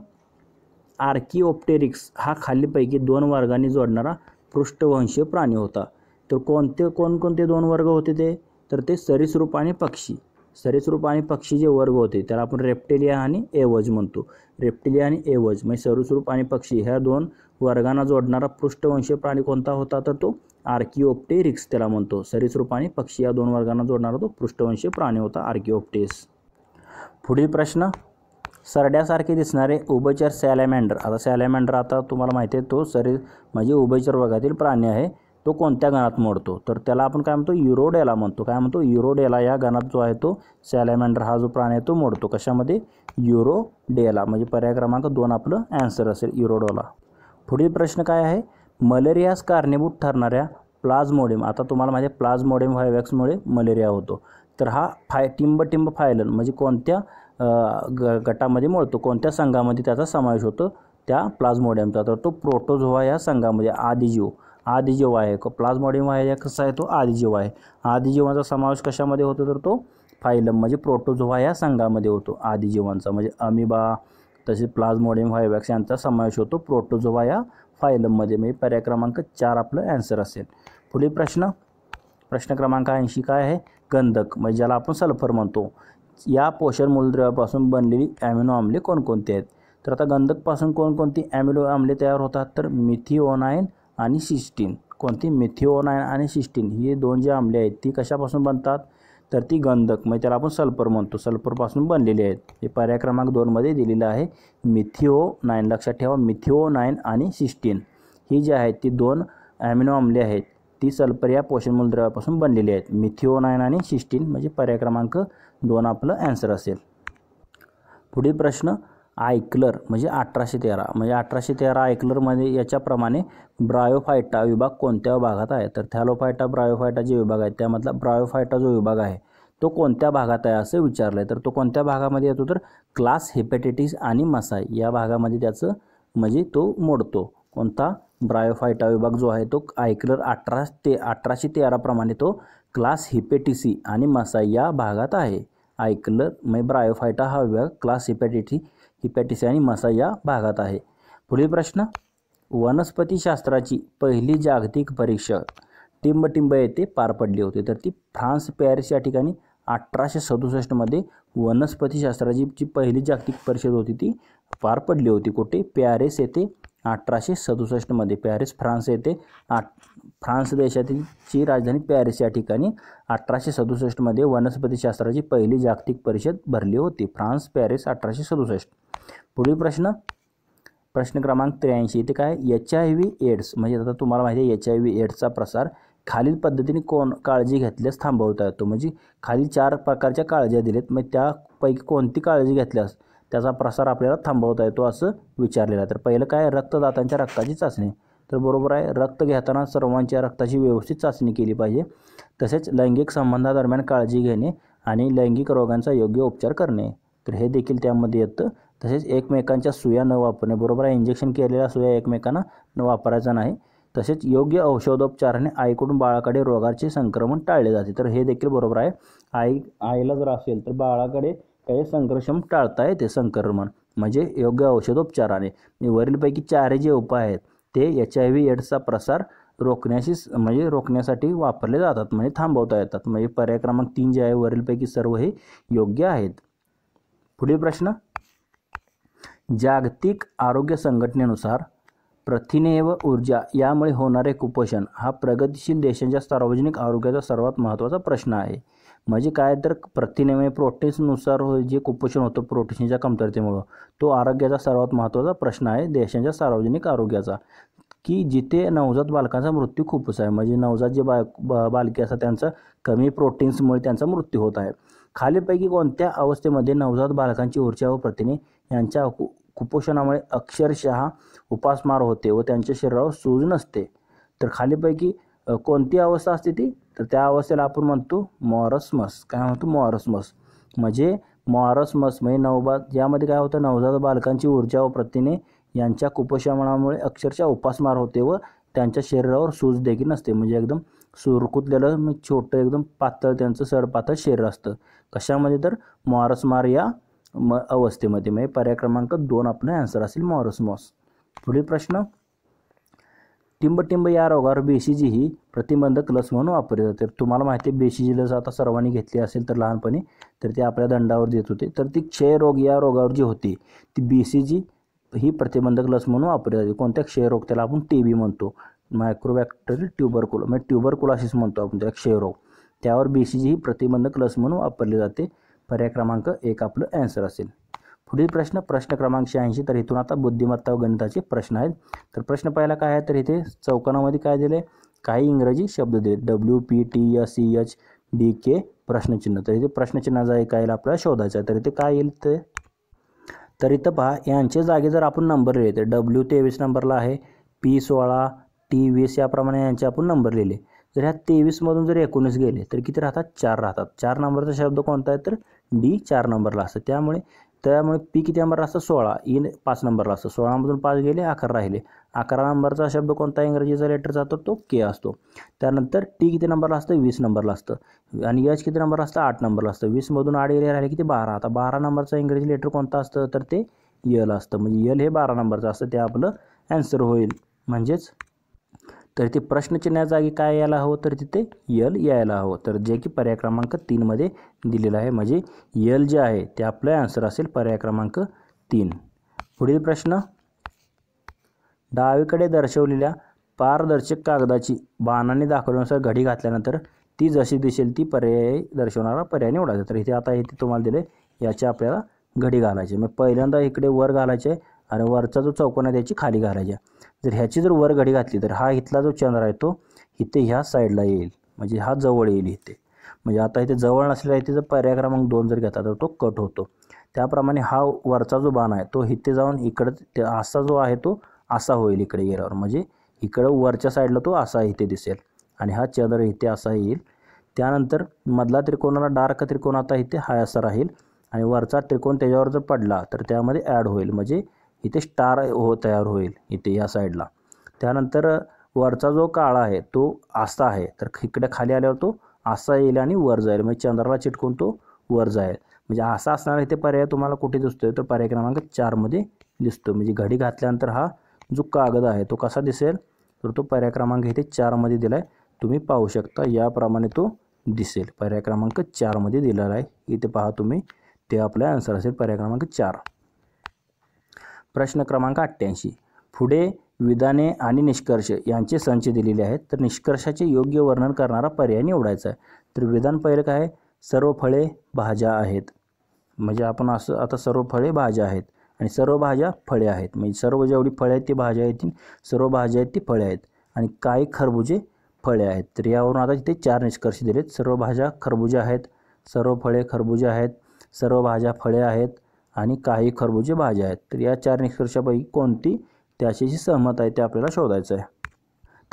आर्किओप्टेरिक्स हा खालीपैकी दोन वर्गांनी जोडणारा पृष्ठवंशीय प्राणी होता तर कोणते कोणकोणते दोन वर्ग होते ते तर ते सरीसरूप आणि पक्षी सरीसरूप आणि पक्षी जे वर्ग होते त्याला आपण रेप्टेलिया आणि एवज म्हणतो रेप्टेलिया आणि एवज म्हणजे सरीसरूप आणि पक्षी ह्या दोन वर्गांना जोडणारा पृष्ठवंशीय प्राणी कोणता होता तर तो आर्किओप्टेरिक्स त्याला म्हणतो सरीसृप आणि पक्षी या दोन वर्गांना जोडणारा तो पृष्ठवंशीय प्राणी होता आर्किओप्टेस पुढील प्रश्न सरड्यासारखे दिसणारे उभयचर सॅलॅमँडर आता सॅलॅमँडर आता तुम्हाला माहिती आहे तो सरी म्हणजे उभयचर वर्गातील प्राणी आहे तो कोणत्या गणात मोडतो तर त्याला आपण काय म्हणतो युरोडेला म्हणतो काय म्हणतो युरोडेला या गणात जो आहे तो सॅलॅमँडर हा जो प्राणी आहे तो मोडतो कशामध्ये युरोडेला म्हणजे पर्याय क्रमांक दोन आपलं ॲन्सर असेल युरोडोला पुढील प्रश्न काय आहे मलेरियास कारणीभूत ठरणाऱ्या प्लाझमोडियम आता तुम्हाला माझ्या प्लाझ्मोडियम व्हायवॅक्समुळे मलेरिया होतो तर हा फाय टिंब टिंब फायलन म्हणजे कोणत्या ग गटामध्ये मोडतो कोणत्या संघामध्ये त्याचा समावेश होतो त्या प्लाझ्मोडियमचा तर तो प्रोटोझोवा या संघामध्ये आदिजीव आदिजीव आहे प्लाझ्मोडियम आहे या कसा आहे तो आदिजीव आहे आदिजीवांचा समावेश कशामध्ये होतो तर तो फायलम म्हणजे प्रोटोझोवा या संघामध्ये होतो आदिजीवांचा म्हणजे अमिबा तसेच प्लाझ्मोडियम व्हायवॅक्स यांचा समावेश होतो प्रोटोझोवा या फायलममध्ये म्हणजे पर्याय क्रमांक चार आपलं ॲन्सर असेल पुढील प्रश्न प्रश्न क्रमांक ऐंशी काय आहे गंधक म्हणजे ज्याला आपण सल्फर म्हणतो या पोषण मूलद्रव्यापासून बनलेली ॲमिनो आम्ले कोणकोणती आहेत तर आता गंधकपासून कोणकोणती ॲमिनो आम्ले तयार होतात तर मिथिओनाईन आणि सिस्टीन कोणती मिथिओनाईन आणि सिस्टीन ही दोन जे आम्ले आहेत ती कशापासून बनतात तर ती गंधक म्हणजे त्याला आपण सल्फर म्हणतो सल्फरपासून बनलेली आहेत हे पर्याय क्रमांक दोनमध्ये दिलेलं आहे मिथिओ नाईन लक्षात ठेवा मिथिओ नाईन आणि सिस्टीन ही जी आहेत ती दोन ॲमिनो आम्ले आहेत ती सल्फर या पोषण मूलद्रव्यापासून बनलेली आहेत मिथिओ नाईन आणि सिस्टीन म्हणजे पर्याय क्रमांक दोन आपलं ॲन्सर असेल पुढील प्रश्न आयक्लर म्हणजे अठराशे तेरा म्हणजे अठराशे तेरा आयक्लरमध्ये याच्याप्रमाणे ब्रायोफायटा विभाग कोणत्या भागात आहे तर थॅलोफायटा ब्रायोफायटा जे विभाग आहे त्यामधला ब्रायोफायटा जो विभाग आहे तो कोणत्या भागात आहे असं विचारलं आहे तर तो कोणत्या भागामध्ये येतो तर क्लास हेपेटायटिस आणि मसाय या भागामध्ये त्याचं म्हणजे तो मोडतो कोणता ब्रायोफायटा विभाग जो आहे तो आयक्लर अठरा ते अठराशे तेराप्रमाणे तो क्लास हिपेटिसी आणि मसाई या भागात आहे आयक्लर म्हणजे ब्रायोफायटा हा विभाग क्लास हिपेटिटी हिपॅटिस आणि मसा या भागात आहे पुढील प्रश्न वनस्पतीशास्त्राची पहिली जागतिक परीक्षा टिंबटिंब येथे पार पडली होती तर ती फ्रान्स पॅरिस या ठिकाणी अठराशे सदुसष्टमध्ये वनस्पतीशास्त्राची जी पहिली जागतिक परिषद होती ती पार पडली होती कुठे पॅरिस येथे अठराशे सदुसष्टमध्ये पॅरिस फ्रान्स येथे आठ फ्रान्स देशातील ची राजधानी पॅरिस या ठिकाणी अठराशे सदुसष्टमध्ये वनस्पतीशास्त्राची पहिली जागतिक परिषद भरली होती फ्रान्स पॅरिस अठराशे सदुसष्ट पुढील प्रश्न प्रश्न क्रमांक त्र्याऐंशी इथे काय एच आय व्ही एड्स म्हणजे आता तुम्हाला माहिती आहे एच आय व्ही एड्सचा प्रसार खालील पद्धतीने कोण काळजी घेतल्यास थांबवता येतो म्हणजे खालील चार प्रकारच्या काळज्या दिल्यात मग त्यापैकी कोणती काळजी घेतल्यास त्याचा प्रसार आपल्याला थांबवता येतो असं विचारलेलं आहे तर पहिलं काय रक्तदातांच्या रक्ताची चाचणी तर बरोबर आहे रक्त घेताना सर्वांच्या रक्ताची व्यवस्थित चाचणी केली पाहिजे तसेच लैंगिक संबंधादरम्यान काळजी घेणे आणि लैंगिक रोगांचा योग्य उपचार करणे तर हे देखील त्यामध्ये येतं तसेच एकमेकांच्या सुया न वापरणे बरोबर आहे इंजेक्शन केलेल्या सुया एकमेकांना न वापरायचा नाही तसेच योग्य औषधोपचाराने आईकडून बाळाकडे रोगाचे संक्रमण टाळले जाते तर हे देखील बरोबर आहे आई आईला जर असेल तर बाळाकडे काही संक्रषण टाळता येते संक्रमण म्हणजे योग्य औषधोपचाराने वरीलपैकी चारही जे उपाय आहेत ते एच आय व्ही एड्सचा प्रसार रोखण्याशी म्हणजे रोखण्यासाठी वापरले जातात म्हणजे थांबवता येतात म्हणजे पर्याय क्रमांक तीन जे आहे वरीलपैकी सर्व हे योग्य आहेत पुढील प्रश्न जागतिक आरोग्य संघटनेनुसार प्रथिने व ऊर्जा यामुळे होणारे कुपोषण हा प्रगतिशील देशांच्या सार्वजनिक आरोग्याचा सर्वात महत्त्वाचा प्रश्न आहे म्हणजे काय तर प्रथिने प्रोटीन्सनुसार जे कुपोषण होतं प्रोटीन्सच्या कमतरतेमुळं तो आरोग्याचा सर्वात महत्त्वाचा प्रश्न आहे देशाच्या सार्वजनिक आरोग्याचा की जिथे नवजात बालकांचा मृत्यू खूपच आहे म्हणजे नवजात जे बाय असतात त्यांचा कमी प्रोटीन्समुळे त्यांचा मृत्यू होत आहे खालीपैकी कोणत्या अवस्थेमध्ये नवजात बालकांची ऊर्जा व प्रथिने यांच्या कुपोषणामुळे अक्षरशः उपासमार होते व त्यांच्या शरीरावर सूज नसते तर खालीपैकी कोणती अवस्था असते ती तर त्या अवस्थेला आपण म्हणतो मॉरसमस काय म्हणतो मॉरसमस म्हणजे मॉरसमस म्हणजे नवबाद यामध्ये काय होतं नवजात बालकांची ऊर्जा व प्रतिने यांच्या कुपोषणामुळे अक्षरशः उपासमार होते व त्यांच्या शरीरावर सूज देखील नसते म्हणजे एकदम सुरकुतलेलं छोटं एकदम पातळ त्यांचं पातळ शरीर असतं कशामध्ये तर मॉरसमार या म अवस्थेमध्ये म्हणजे पर्याय क्रमांक दोन आपला ॲन्सर असेल मॉरसमॉस पुढील प्रश्न टिंबटिंब या रोगावर बेसीजी ही प्रतिबंधक लस म्हणून वापरली जाते तुम्हाला माहिती आहे बेसीजी लस आता सर्वांनी घेतली असेल तर लहानपणी तर ते आपल्या दंडावर देत होते तर ती क्षयरोग या रोगावर जी होती ती बेसीजी ही प्रतिबंधक लस म्हणून वापरली जाते कोणत्या क्षयरोग त्याला आपण टी बी म्हणतो मायक्रोबॅक्टेरियल ट्युबरकुल म्हणजे ट्युबरकुलासिस म्हणतो आपण त्या क्षयरोग त्यावर बेसीजी ही प्रतिबंधक लस म्हणून वापरली जाते पर्याय क्रमांक एक आपलं ॲन्सर असेल पुढील प्रश्न प्रश्न क्रमांक शहाऐंशी तर इथून आता बुद्धिमत्ता व गणिताचे प्रश्न आहेत तर प्रश्न पहिला काय आहे तर इथे चौकोनामध्ये काय दिले काही इंग्रजी शब्द दिले W P T S C H D K प्रश्नचिन्ह तर इथे प्रश्नचिन्हाचा एक आहे आपल्याला शोधायचं आहे तर इथे काय येईल ते तर इथं पहा यांच्या जागी जर आपण नंबर लिहिले तर डब्ल्यू तेवीस नंबरला आहे पी सोळा टी वीस याप्रमाणे यांचे आपण नंबर लिहिले जर ह्या तेवीसमधून जर एकोणीस गेले तर किती राहतात चार राहतात चार नंबरचा शब्द कोणता आहे तर डी चार नंबरला असतं त्यामुळे त्यामुळे पी किती नंबरला असतं सोळा इन e पाच नंबरला असतं सोळामधून पाच गेले अकरा राहिले अकरा नंबरचा शब्द कोणता इंग्रजीचा लेटर जातो तो के असतो त्यानंतर टी किती नंबरला असतं वीस नंबरला असतं आणि यच किती नंबर असतं आठ नंबरला असतं वीसमधून आठ गेले राहिले किती बारा आता बारा नंबरचा इंग्रजी लेटर कोणता असतं तर ते यल असतं म्हणजे यल हे बारा नंबरचं असतं ते आपलं ॲन्सर होईल म्हणजेच तर इथे प्रश्नचिन्हा जागी काय यायला हवं तर तिथे यल यायला हवं तर जे की पर्याय क्रमांक तीनमध्ये दिलेलं आहे म्हणजे यल जे आहे ते आपलं आन्सर असेल पर्याय क्रमांक तीन पुढील प्रश्न डावीकडे दर्शवलेल्या पारदर्शक कागदाची बाणाने दाखवल्यानुसार घडी घातल्यानंतर ती जशी दिसेल ती पर्याय दर्शवणारा पर्याय निवडायचा तर इथे आता इथे तुम्हाला दिले याची आपल्याला घडी घालायचे मग पहिल्यांदा इकडे वर घालायचे आणि वरचा जो चौकोन आहे त्याची खाली घालायच्या जर ह्याची जर वर घडी घातली तर हा इथला जो चंद्र आहे तो इथे ह्या साईडला येईल म्हणजे हा जवळ येईल इथे म्हणजे आता इथे जवळ नसलेला इथे जर पर्याय क्रमांक दोन जर घेतला तर तो कट होतो त्याप्रमाणे हा वरचा जो बाण आहे तो इथे जाऊन इकडं असा जो आहे तो असा होईल इकडे गेल्यावर म्हणजे इकडं वरच्या साईडला तो असा इथे दिसेल आणि हा चंद्र इथे असा येईल त्यानंतर मधला त्रिकोणाला डार्क त्रिकोण आता इथे हाय असा राहील आणि वरचा त्रिकोण त्याच्यावर जर पडला तर त्यामध्ये ॲड होईल म्हणजे इथे स्टार हो तयार होईल इथे या साईडला त्यानंतर वरचा जो काळा आहे तो आसा आहे तर इकडे खाली आल्यावर तो आसा येईल आणि वर जाईल म्हणजे चंद्राला चिटकून तो वर जाईल म्हणजे असा असणारा इथे पर्याय तुम्हाला कुठे दिसतोय तर पर्याय क्रमांक चारमध्ये दिसतो म्हणजे घडी घातल्यानंतर हा जो कागद आहे तो कसा दिसेल तर तो पर्याय क्रमांक इथे चारमध्ये दिला आहे तुम्ही पाहू शकता याप्रमाणे तो दिसेल पर्याय क्रमांक चारमध्ये दिलेला आहे इथे पहा तुम्ही ते आपला आन्सर असेल पर्याय क्रमांक चार प्रश्न क्रमांक अठ्ठ्याऐंशी पुढे विधाने आणि निष्कर्ष यांचे संच दिलेले आहेत तर निष्कर्षाचे योग्य वर्णन करणारा पर्याय निवडायचा आहे तर विधान पहिलं काय सर्व फळे भाज्या आहेत म्हणजे आपण असं आता सर्व फळे भाज्या आहेत आणि सर्व भाज्या फळे आहेत म्हणजे सर्व जेवढी फळे आहेत ती भाज्या येतील सर्व भाज्या आहेत ती फळे आहेत आणि काही खरबुजे फळे आहेत तर यावरून आता तिथे चार निष्कर्ष दिलेत सर्व भाज्या खरबुजे आहेत सर्व फळे खरबुजे आहेत सर्व भाज्या फळे आहेत आणि काही खरबुजे भाज्या आहेत तर या चार निष्कर्षापैकी कोणती त्याच्याशी सहमत आहे ते आपल्याला शोधायचं आहे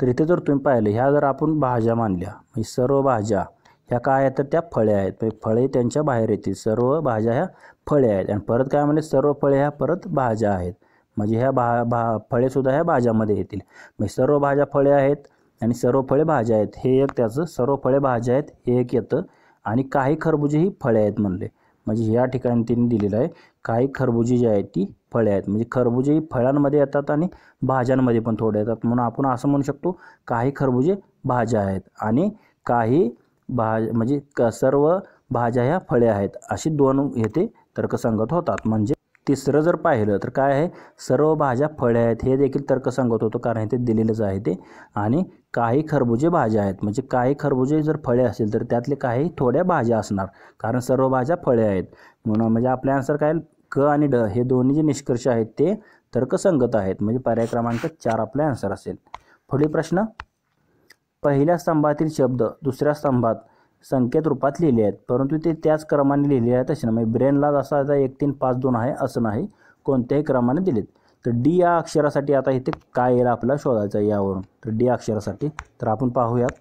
तर इथे जर तुम्ही पाहिलं ह्या जर आपण भाज्या मानल्या म्हणजे सर्व भाज्या ह्या काय आहेत तर त्या फळे आहेत म्हणजे फळे त्यांच्या बाहेर येतील सर्व भाज्या ह्या फळे आहेत आणि परत काय म्हणजे सर्व फळे ह्या परत भाज्या आहेत म्हणजे ह्या भा भा फळेसुद्धा ह्या भाज्यामध्ये येतील म्हणजे सर्व भाज्या फळे आहेत आणि सर्व फळे भाज्या आहेत हे एक त्याचं सर्व फळे भाज्या आहेत हे एक येतं आणि काही खरबुजे ही फळे आहेत म्हणले म्हणजे या ठिकाणी त्यांनी दिलेलं आहे काही खरबुजी जे आहेत ती फळे आहेत म्हणजे खरबुजे ही फळांमध्ये येतात आणि भाज्यांमध्ये पण थोडे येतात म्हणून आपण असं म्हणू शकतो काही खरबुजे भाज्या आहेत आणि काही भाज म्हणजे क सर्व भाज्या ह्या फळे आहेत अशी दोन येथे तर्कसंगत होतात म्हणजे तिसरं जर पाहिलं तर काय आहे सर्व भाज्या फळे आहेत हे देखील तर्कसंगत होतं कारण ते दिलेलंच आहे ते आणि काही खरबुजे भाज्या आहेत म्हणजे काही खरबुजे जर फळे असतील तर त्यातले काही थोड्या भाज्या असणार कारण सर्व भाज्या फळे आहेत म्हणून म्हणजे आपले आन्सर काय क आणि ड हे दोन्ही जे निष्कर्ष आहेत ते तर्कसंगत आहेत म्हणजे पर्याय क्रमांक चार आपला आन्सर असेल पुढील प्रश्न पहिल्या स्तंभातील शब्द दुसऱ्या स्तंभात संकेत रूपात लिहिले आहेत परंतु ते त्याच क्रमाने लिहिले आहेत असे ना म्हणजे ब्रेनला जसा आता एक तीन पाच दोन आहे असं नाही कोणत्याही क्रमाने दिलेत तर डी या अक्षरासाठी आता इथे काय येईल आपला शोधायचं आहे यावरून तर डी अक्षरासाठी तर आपण पाहूयात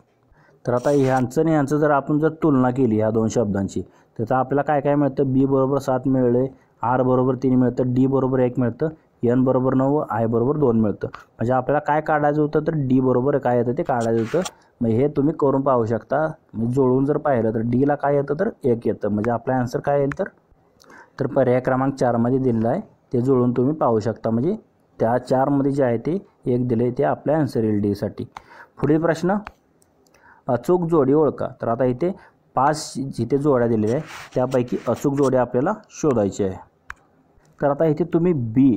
तर आता ह्यांचं आणि ह्यांचं जर आपण जर तुलना केली ह्या दोन शब्दांची तर आपल्याला काय काय मिळतं बी बरोबर सात मिळले आर बरोबर तीन मिळतं डी बरोबर एक मिळतं एन बरोबर नऊ आय बरोबर दोन मिळतं म्हणजे आपल्याला काय काढायचं होतं तर डी बरोबर काय येतं ते काढायचं होतं मग हे तुम्ही करून पाहू शकता म्हणजे जोडून जर पाहिलं तर डीला काय येतं तर एक येतं म्हणजे आपला आन्सर काय येईल तर पर्याय क्रमांक चारमध्ये दिलेला आहे ते जुळून तुम्ही पाहू शकता म्हणजे त्या चारमध्ये जे आहे ते एक दिले ते आपल्या आन्सर डी डीसाठी पुढील प्रश्न अचूक जोडी ओळखा तर आता इथे पाच जिथे जोड्या दिलेल्या आहे त्यापैकी अचूक जोड्या आपल्याला शोधायची आहे तर आता इथे तुम्ही बी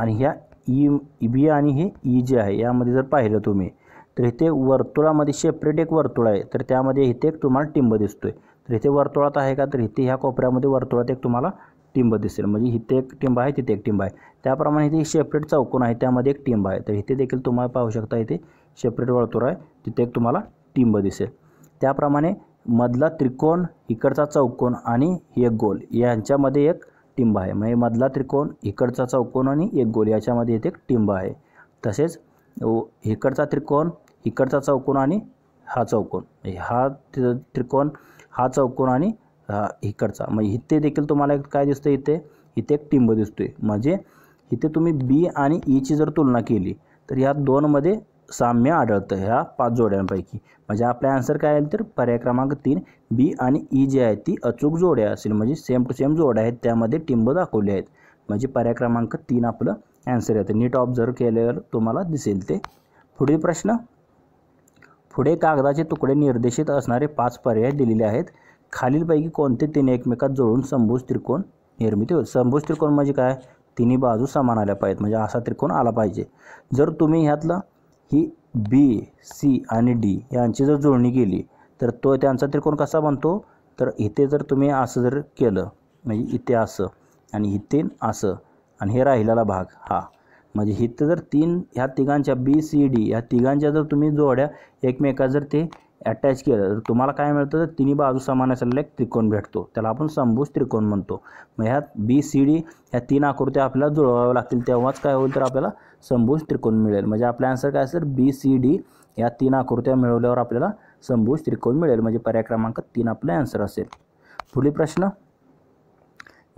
आणि ह्या ई e, बी आणि हे ई e जे आहे यामध्ये जर पाहिलं तुम्ही तर इथे वर्तुळामध्ये शेपरेट एक वर्तुळ आहे तर त्यामध्ये इथे एक तुम्हाला टिंब दिसतोय तर इथे वर्तुळात आहे का तर इथे ह्या कोपऱ्यामध्ये वर्तुळात एक तुम्हाला टिंब दिसेल म्हणजे इथे एक टिंब आहे तिथे एक टिंब आहे त्याप्रमाणे इथे शेपरेट चौकोन आहे त्यामध्ये एक टिंब आहे तर इथे देखील तुम्हाला पाहू शकता इथे शेपरेट वर्तुळ आहे तिथे एक तुम्हाला टिंब दिसेल त्याप्रमाणे मधला त्रिकोण इकडचा चौकोन आणि एक गोल यांच्यामध्ये एक टिंब आहे म्हणजे मधला त्रिकोण इकडचा चौकोन आणि एक गोल याच्यामध्ये इथे एक टिंब आहे तसेच इकडचा त्रिकोण इकडचा चौकोन आणि हा चौकोन म्हणजे हा त्रिकोण हा चौकोन आणि हा इकडचा मग इथे देखील तुम्हाला काय दिसतं इथे इथे एक टिंब दिसतो आहे म्हणजे इथे तुम्ही बी आणि ईची e जर तुलना केली तर ह्या दोनमध्ये साम्य आढळतं ह्या पाच जोड्यांपैकी म्हणजे आपला आन्सर काय येईल तर पर्याय क्रमांक तीन बी आणि ई e जे आहे ती अचूक जोड्या असेल म्हणजे सेम टू सेम जोड्या आहेत त्यामध्ये टिंब दाखवले आहेत म्हणजे पर्याय क्रमांक तीन आपलं ॲन्सर येतं नीट ऑब्झर्व केल्यावर तुम्हाला दिसेल ते पुढील प्रश्न पुढे कागदाचे तुकडे निर्देशित असणारे पाच पर्याय दिलेले आहेत खालीलपैकी कोणते तिने एकमेकात जोडून संभूज त्रिकोण निर्मिती होईल संभूज त्रिकोण म्हणजे काय तिन्ही बाजू समान आल्या पाहिजेत म्हणजे असा त्रिकोण आला पाहिजे जर तुम्ही ह्यातलं ही बी सी आणि डी यांची जर जोडणी केली तर तो त्यांचा त्रिकोण कसा बनतो तर इथे जर तुम्ही असं जर केलं म्हणजे इथे असं आणि इथे असं आणि हे राहिलेला भाग हा म्हणजे इथं जर तीन ह्या तिघांच्या बी सी डी ह्या तिघांच्या जर तुम्ही जोड्या एकमेका जर ते अटॅच केलं तर तुम्हाला काय मिळतं तर तिन्ही बाजू समान असलेला एक त्रिकोण भेटतो त्याला आपण संभूज त्रिकोण म्हणतो मग ह्यात बी सी डी ह्या तीन आकृत्या आपल्याला जुळवाव्या लागतील तेव्हाच काय होईल तर आपल्याला संभूज त्रिकोण मिळेल म्हणजे आपला आन्सर काय असेल बी सी डी या तीन आकृत्या मिळवल्यावर आपल्याला संभूज त्रिकोण मिळेल म्हणजे पर्याय क्रमांक तीन आपला आन्सर असेल पुढील प्रश्न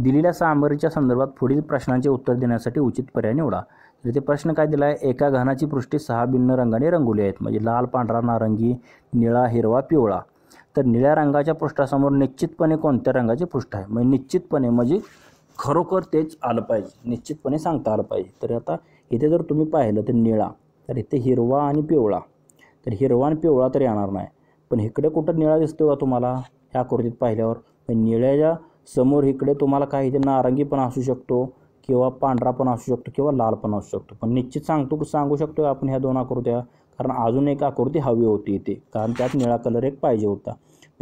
दिलेल्या सामग्रीच्या संदर्भात पुढील प्रश्नांचे उत्तर देण्यासाठी उचित पर्याय निवडा तर इथे प्रश्न काय दिला आहे एका घानाची पृष्ठी सहा भिन्न रंगाने रंगवली आहेत म्हणजे लाल पांढरा नारंगी निळा हिरवा पिवळा तर निळ्या रंगाच्या पृष्ठासमोर निश्चितपणे कोणत्या रंगाचे पृष्ठ आहे म्हणजे निश्चितपणे म्हणजे खरोखर तेच आलं पाहिजे निश्चितपणे सांगता आलं पाहिजे तर आता इथे जर तुम्ही पाहिलं तर निळा तर इथे हिरवा आणि पिवळा तर हिरवा आणि पिवळा तर येणार नाही पण इकडे कुठं निळा दिसतो का तुम्हाला ह्या आकृतीत पाहिल्यावर निळ्याच्या समोर इकडे तुम्हाला काही इथे नारंगी पण असू शकतो किंवा पांढरा पण असू शकतो किंवा लाल पण असू शकतो पण निश्चित सांगतो सांगू शकतो आपण ह्या दोन आकृत्या कारण अजून एक आकृती हवी होती इथे कारण त्यात निळा कलर एक पाहिजे होता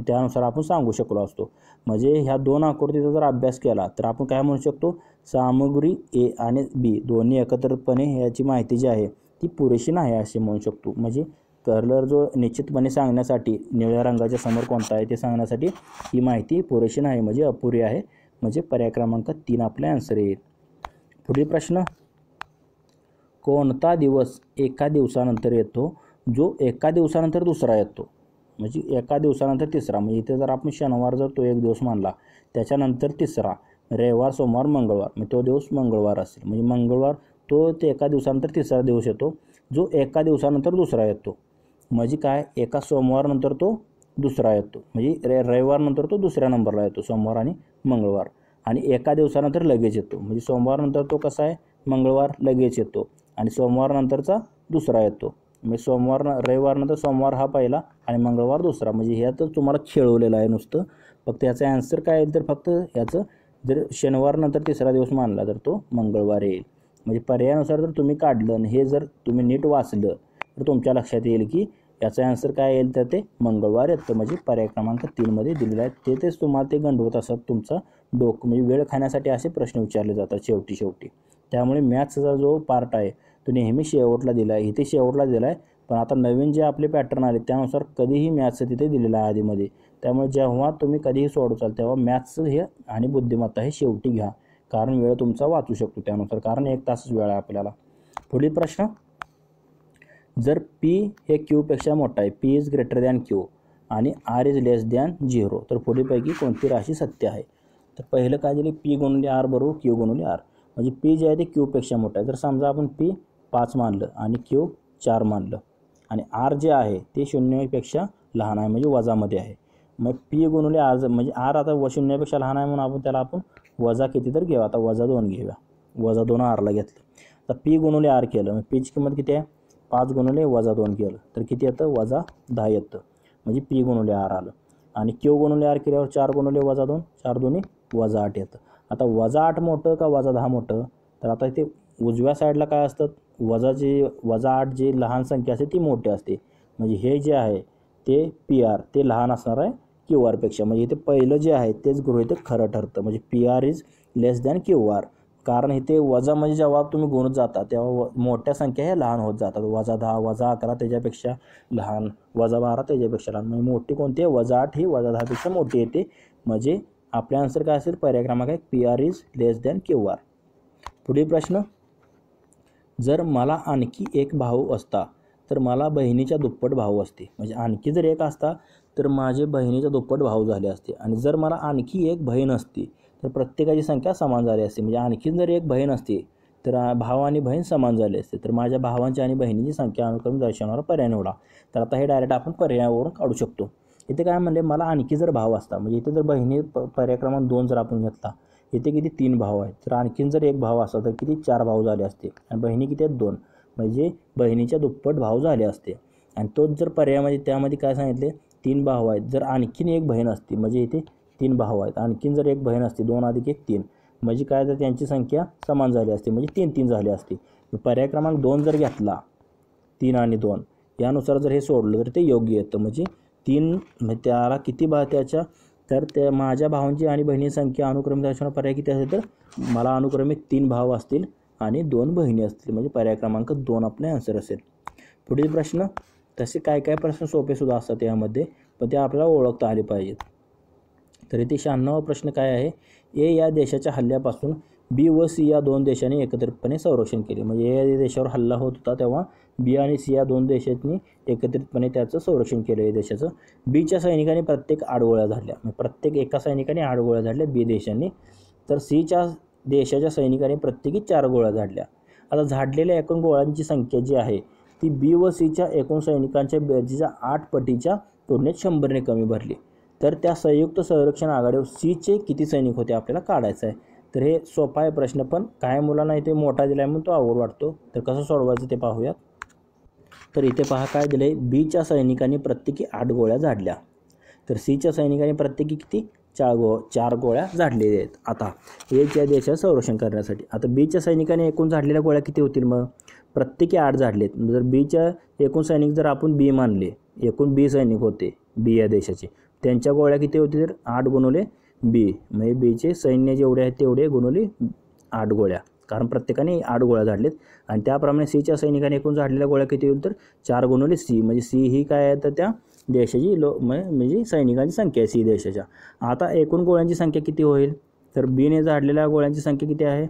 त्यानुसार आपण सांगू शकलो असतो म्हणजे ह्या दोन आकृतीचा जर अभ्यास केला तर आपण काय म्हणू शकतो सामग्री ए आणि बी दोन्ही एकत्रपणे ह्याची माहिती जी आहे ती पुरेशी नाही असे म्हणू शकतो म्हणजे कलर जो निश्चितपणे सांगण्यासाठी निळ्या रंगाच्या समोर कोणता आहे ते सांगण्यासाठी ही माहिती पुरेशी नाही म्हणजे अपुरी आहे म्हणजे पर्याय क्रमांक तीन आपले आन्सर येईल पुढील प्रश्न कोणता दिवस एका दिवसानंतर येतो जो एका दिवसानंतर दुसरा येतो म्हणजे एका दिवसानंतर तिसरा म्हणजे इथे जर आपण शनिवार जर तो एक दिवस मानला त्याच्यानंतर तिसरा रविवार सोमवार मंगळवार मग म्हणजे तो दिवस मंगळवार असेल म्हणजे मंगळवार तो ते एका दिवसानंतर तिसरा दिवस येतो जो एका दिवसानंतर दुसरा येतो म्हणजे काय एका सोमवारनंतर तो दुसरा येतो म्हणजे रे रविवारनंतर तो दुसऱ्या नंबरला येतो सोमवार आणि मंगळवार आणि एका दिवसानंतर लगेच येतो म्हणजे सोमवारनंतर तो कसा आहे मंगळवार लगेच येतो आणि सोमवारनंतरचा दुसरा येतो म्हणजे सोमवार रविवारनंतर सोमवार हा पहिला आणि मंगळवार दुसरा म्हणजे ह्याचं तुम्हाला खेळवलेलं आहे नुसतं फक्त याचा ॲन्सर काय आहे तर फक्त याचं जर शनिवारनंतर तिसरा दिवस मानला तर तो मंगळवार येईल म्हणजे पर्यायानुसार जर तुम्ही काढलं आणि हे जर तुम्ही नीट वाचलं तर तुमच्या लक्षात येईल की याचा आन्सर काय येईल तर ते मंगळवार येतं म्हणजे पर्याय क्रमांक तीनमध्ये दिलेला आहे ते तेच तुम्हाला ते गंडवत असतात तुमचा डोक म्हणजे वेळ खाण्यासाठी असे प्रश्न विचारले जातात शेवटी शेवटी त्यामुळे मॅथ्सचा जो पार्ट आहे तो नेहमी शेवटला दिला आहे इथे शेवटला दिला आहे पण आता नवीन जे आपले पॅटर्न आले त्यानुसार कधीही मॅथ्स तिथे दिलेला आहे आधीमध्ये त्यामुळे जेव्हा तुम्ही कधीही सोडवचाल तेव्हा मॅथ्स हे आणि बुद्धिमत्ता हे शेवटी घ्या कारण वेळ तुमचा वाचू शकतो त्यानुसार कारण एक तासच वेळ आहे आपल्याला पुढील प्रश्न जर पी हे क्यूपेक्षा मोठा आहे P is greater than Q आणि R is less than zero तर पुढेपैकी कोणती राशी सत्य आहे तर पहिलं काय झालं पी गुणले आर बरोबर क्यू गुणले आर म्हणजे पी जे आहे ते क्यूपेक्षा मोठं आहे जर समजा आपण पी पाच मानलं आणि क्यू चार मानलं आणि आर जे आहे ते शून्यपेक्षा लहान आहे म्हणजे वजामध्ये आहे मग पी गुणले आर म्हणजे आर आता व शून्यपेक्षा लहान आहे म्हणून आपण त्याला आपण वजा किती तर घेऊ आता वजा दोन घेऊया वजा दोन आरला घेतलं तर पी गुणले आर केलं मग पीची किंमत किती आहे पाच गुणले वजा दोन केलं तर किती येतं वजा दहा येतं म्हणजे पी गुणवले आर आलं आणि क्यू गुणवले आर केल्यावर चार गुणले वजा दोन चार दोन्ही वजा आठ येतं आता वजा आठ मोठं का वजा दहा मोठं तर आता इथे उजव्या साईडला काय असतं वजा जे वजा आठ जी लहान संख्या असते ती मोठी असते म्हणजे हे जे आहे ते पी आर ते लहान असणार आहे क्यू आरपेक्षा म्हणजे इथे पहिलं जे आहे तेच गृहित खरं ठरतं म्हणजे P R is less than Q R कारण इथे वजा म्हणजे जेव्हा तुम्ही गुणत जाता तेव्हा मोठ्या संख्या हे लहान होत जातात वजा दहा वजा अकरा त्याच्यापेक्षा लहान वजा बारा त्याच्यापेक्षा लहान म्हणजे मोठी कोणती आहे वजा आठ ही वजा दहापेक्षा मोठी येते म्हणजे आपले आन्सर काय असेल पर्याय क्रमांक आहे P R is less than Q R पुढील प्रश्न जर मला आणखी एक भाऊ असता तर मला बहिणीच्या दुप्पट भाऊ असते म्हणजे आणखी जर एक असता तर माझे बहिणीचा दुप्पट भाऊ झाले असते आणि जर मला आणखी एक बहीण असती तर प्रत्येकाची संख्या समान झाली असते म्हणजे आणखीन जर एक बहीण असती तर भाव आणि बहीण समान झाली असते तर माझ्या भावांची आणि बहिणीची संख्या अनुक्रम दर्शवणारा पर्याय निवडा तर आता हे डायरेक्ट आपण पर्यायावरून काढू शकतो इथे काय म्हणले मला आणखी जर भाव असता म्हणजे इथे जर बहिणी प दोन जर आपण घेतला इथे किती तीन भाव आहेत तर आणखीन जर एक भाव असता तर किती चार भाव झाले असते आणि बहिणी किती आहेत दोन म्हणजे बहिणीच्या दुप्पट भाव झाले असते आणि तोच जर पर्यायामध्ये त्यामध्ये काय सांगितले तीन भाऊ आहेत जर आणखीन एक बहीण असती म्हणजे इथे तीन भाऊ आहेत आणखीन जर एक बहीण असती दोन अधिक एक तीन म्हणजे काय तर त्यांची संख्या समान झाली असते म्हणजे तीन तीन झाली असती पर्याय क्रमांक दोन जर घेतला तीन आणि दोन यानुसार जर हे सोडलं तर ते योग्य येतं म्हणजे तीन म्हणजे त्याला किती भा त्याच्या तर त्या माझ्या भावांची आणि बहिणी संख्या अनुक्रमित असणारा पर्याय किती असेल तर मला अनुक्रमित तीन भाव असतील आणि दोन बहिणी असतील म्हणजे पर्याय क्रमांक दोन आपले आन्सर असेल पुढील प्रश्न तसे काय काय प्रश्न सोपेसुद्धा असतात यामध्ये पण ते आपल्याला ओळखता आले पाहिजेत तर इथे शहाण्णव प्रश्न काय आहे ए या देशाच्या हल्ल्यापासून बी व सी या दोन देशांनी एकत्रितपणे संरक्षण केले म्हणजे ए या देशावर हल्ला होत होता तेव्हा बी आणि सी या दोन देशांनी एकत्रितपणे त्याचं संरक्षण केलं या देशाचं बीच्या सैनिकांनी प्रत्येक आडगोळ्या झाडल्या म्हणजे प्रत्येक एका सैनिकाने आठ गोळ्या झाडल्या बी देशांनी तर सीच्या देशाच्या सैनिकांनी प्रत्येकी चार गोळ्या झाडल्या आता झाडलेल्या एकूण गोळ्यांची संख्या जी आहे ती बी व सीच्या एकूण सैनिकांच्या बेरजेच्या आठ पटीच्या तुलनेत शंभरने कमी भरली तर त्या संयुक्त संरक्षण आघाडीवर सीचे किती सैनिक होते आपल्याला काढायचं आहे तर हे सोपा आहे प्रश्न पण काय मुलांना इथे मोठा दिला आहे म्हणून तो आवड वाटतो तर कसं सोडवायचं ते पाहूयात तर इथे पहा काय दिलं आहे बीच्या सैनिकांनी प्रत्येकी आठ गोळ्या झाडल्या तर सीच्या सैनिकांनी प्रत्येकी किती चार गो चार गोळ्या झाडलेल्या आहेत आता या देशाचं संरक्षण करण्यासाठी आता बीच्या सैनिकांनी एकूण झाडलेल्या गोळ्या किती होतील मग प्रत्येकी आठ झाडलेत जर बीच्या एकूण सैनिक जर आपण बी मानले एकूण बी सैनिक होते बी या देशाचे त्यांच्या गोळ्या किती होते तर आठ गुणवले बी म्हणजे बीचे सैन्य जेवढे आहेत तेवढे गुणवले आठ गोळ्या कारण प्रत्येकाने आठ गोळ्या झाडलेत आणि त्याप्रमाणे सीच्या सैनिकाने एकूण झाडलेल्या गोळ्या किती होईल तर चार गुणवले सी म्हणजे सी ही काय आहे तर त्या देशाची लो म्हणजे, म्हणजे सैनिकांची संख्या आहे सी देशाच्या आता एकूण गोळ्यांची संख्या किती होईल तर बीने झाडलेल्या गोळ्यांची संख्या किती आहे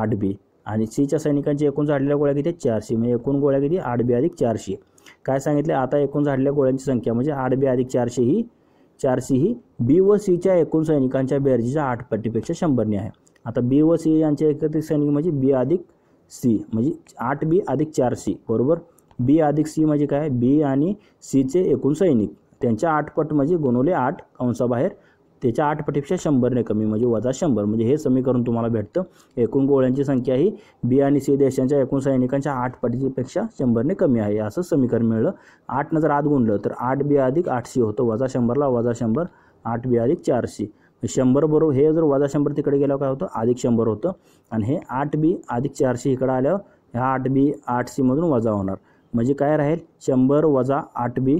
आठ बी आणि सीच्या सैनिकांची एकूण झाडलेल्या गोळ्या किती चारशे म्हणजे एकूण गोळ्या किती आठ बी अधिक चारशे काय सांगितले आता एकूण झाडलेल्या गोळ्यांची संख्या म्हणजे आठ बी अधिक चारशे ही चारशे ही बी व सीच्या एकूण सैनिकांच्या बेरजीच्या आठ पट्टीपेक्षा शंभरने आहे आता बी व सी यांचे एकत्रित सैनिक म्हणजे बी अधिक सी म्हणजे आठ बी अधिक चार सी बरोबर बी अधिक सी म्हणजे काय बी आणि सीचे एकूण सैनिक त्यांच्या आठ पट म्हणजे गुणवले आठ कंसाबाहेर त्याच्या आठ पटीपेक्षा शंभरने कमी म्हणजे वजा शंभर म्हणजे हे समीकरण तुम्हाला भेटतं एकूण गोळ्यांची संख्या ही बी आणि सी देशांच्या एकूण सैनिकांच्या आठ पटीपेक्षा शंभरने कमी आहे असं समीकरण मिळलं आठनं जर आत गुणलं तर आठ बी अधिक आठशे होतं वजा शंभरला वजा शंभर आठ बी अधिक चारशे शंभर बरोबर हे जर वजा शंभर तिकडे गेल्यावर काय होतं अधिक शंभर होतं आणि हे आठ बी अधिक चारशे इकडं आल्यावर ह्या आठ बी आठ सीमधून वजा होणार म्हणजे काय राहील शंभर वजा आठ बी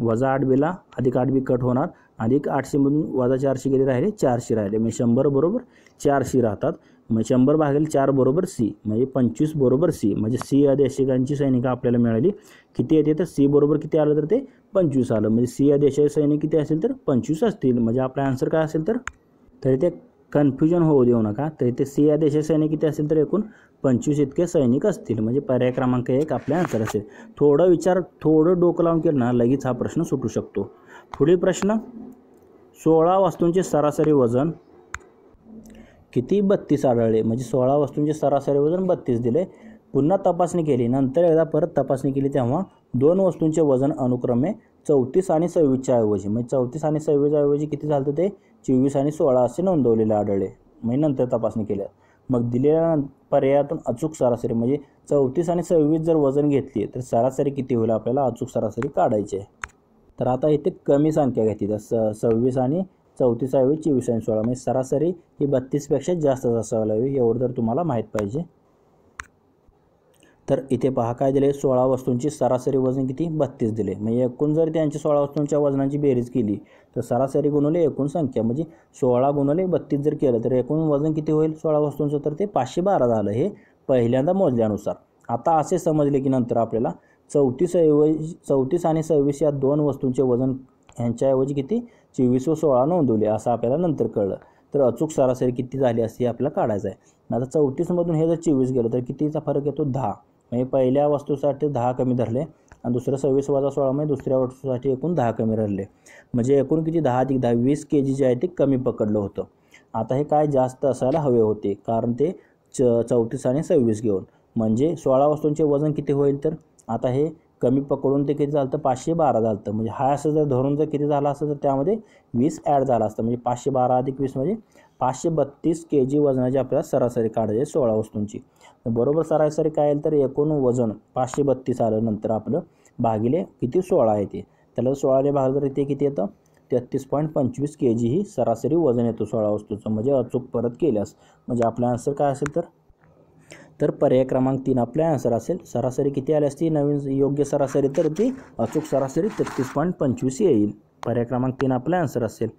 वजा आठ बीला अधिक आठ बी कट होणार अधिक आठशेमधून वाजा चारशे गेले राहिले चारशे राहिले म्हणजे शंभर बरोबर चारशे राहतात मग म्हणजे शंभर भागेल चार बरोबर सी म्हणजे पंचवीस बरोबर सी म्हणजे सी अधीशिकांची सैनिक आपल्याला मिळाली किती येते तर सी बरोबर किती आलं तर ते पंचवीस आलं म्हणजे सी आदेशाचे सैनिक किती असेल तर पंचवीस असतील म्हणजे आपला आन्सर काय असेल तर तरी ते कन्फ्युजन होऊ देऊ नका तरी ते सी या देशाचे सैनिक किती असेल तर एकूण पंचवीस इतके सैनिक असतील म्हणजे पर्याय क्रमांक एक आपल्या आन्सर असेल थोडा विचार थोडं डोकं लावून केलं ना लगेच हा प्रश्न सुटू शकतो पुढील प्रश्न सोळा वस्तूंचे सरासरी वजन किती बत्तीस आढळले म्हणजे सोळा वस्तूंचे सरासरी वजन बत्तीस दिले पुन्हा तपासणी केली नंतर एकदा परत तपासणी केली तेव्हा दोन वस्तूंचे वजन अनुक्रमे चौतीस आणि सव्वीसच्या ऐवजी म्हणजे चौतीस आणि सव्वीसच्या ऐवजी किती झालं ते चोवीस आणि सोळा असे नोंदवलेले आढळले म्हणजे नंतर तपासणी केल्या मग दिलेल्या पर्यायातून अचूक सरासरी म्हणजे चौतीस आणि सव्वीस जर वजन घेतली तर सरासरी किती होईल आपल्याला अचूक सरासरी काढायची आहे तर आता इथे कमी संख्या घेतली तर स सव्वीस आणि ऐवी चोवीस आणि सोळा म्हणजे सरासरी ही बत्तीसपेक्षा जास्त असायला हवी एवढं तर तुम्हाला माहीत पाहिजे तर इथे पहा काय दिले सोळा वस्तूंची सरासरी वजन किती बत्तीस दिले म्हणजे एकूण जर त्यांची सोळा वस्तूंच्या वजनाची बेरीज केली तर सरासरी गुणवले एकूण संख्या म्हणजे सोळा गुणवले बत्तीस जर केलं तर एकूण वजन किती होईल सोळा वस्तूंचं तर ते पाचशे बारा झालं हे पहिल्यांदा मोजल्यानुसार आता असे समजले की नंतर आपल्याला ऐवजी चौतीस आणि सव्वीस या दोन वस्तूंचे वजन ह्यांच्याऐवजी किती चोवीस व सोळा नोंदवले असं आपल्याला नंतर कळलं तर अचूक सरासरी किती झाली असं हे आपल्याला काढायचं आहे आता चौतीसमधून हे जर चोवीस गेलं तर कितीचा फरक येतो दहा म्हणजे पहिल्या वस्तूसाठी दहा कमी धरले आणि दुसरं सव्वीस वजा सोळा म्हणजे दुसऱ्या वस्तूसाठी एकूण दहा कमी धरले म्हणजे एकूण किती दहा अधिक दहा वीस के जी जे आहे ते कमी पकडलं होतं आता हे काय जास्त असायला हवे होते कारण ते च चौतीस आणि सव्वीस घेऊन म्हणजे सोळा वस्तूंचे वजन किती होईल तर आता हे कमी पकडून ते किती झालं तर पाचशे बारा झालं तर म्हणजे हा असं जर धरून जर किती झाला असतं तर त्यामध्ये वीस ॲड झालं असतं म्हणजे पाचशे बारा अधिक वीस म्हणजे पाचशे बत्तीस के जी वजनाची आपल्याला सरासरी काढायची सोळा वस्तूंची बरोबर सरासरी काय येईल तर एकूण वजन पाचशे बत्तीस आल्यानंतर नंतर आपलं भागिले किती सोळा येते त्याला सोळाने भाग तर इथे किती येतं तेहत्तीस पॉईंट पंचवीस के जी ही सरासरी वजन येतो सोळा वस्तूचं म्हणजे अचूक परत केल्यास म्हणजे आपला आन्सर काय असेल तर तर पर्याय क्रमांक तीन आपला आन्सर असेल सरासरी किती आली असती नवीन योग्य सरासरी तर ती अचूक सरासरी तेहतीस पॉईंट पंचवीस येईल पर्याय क्रमांक तीन आपला आन्सर असेल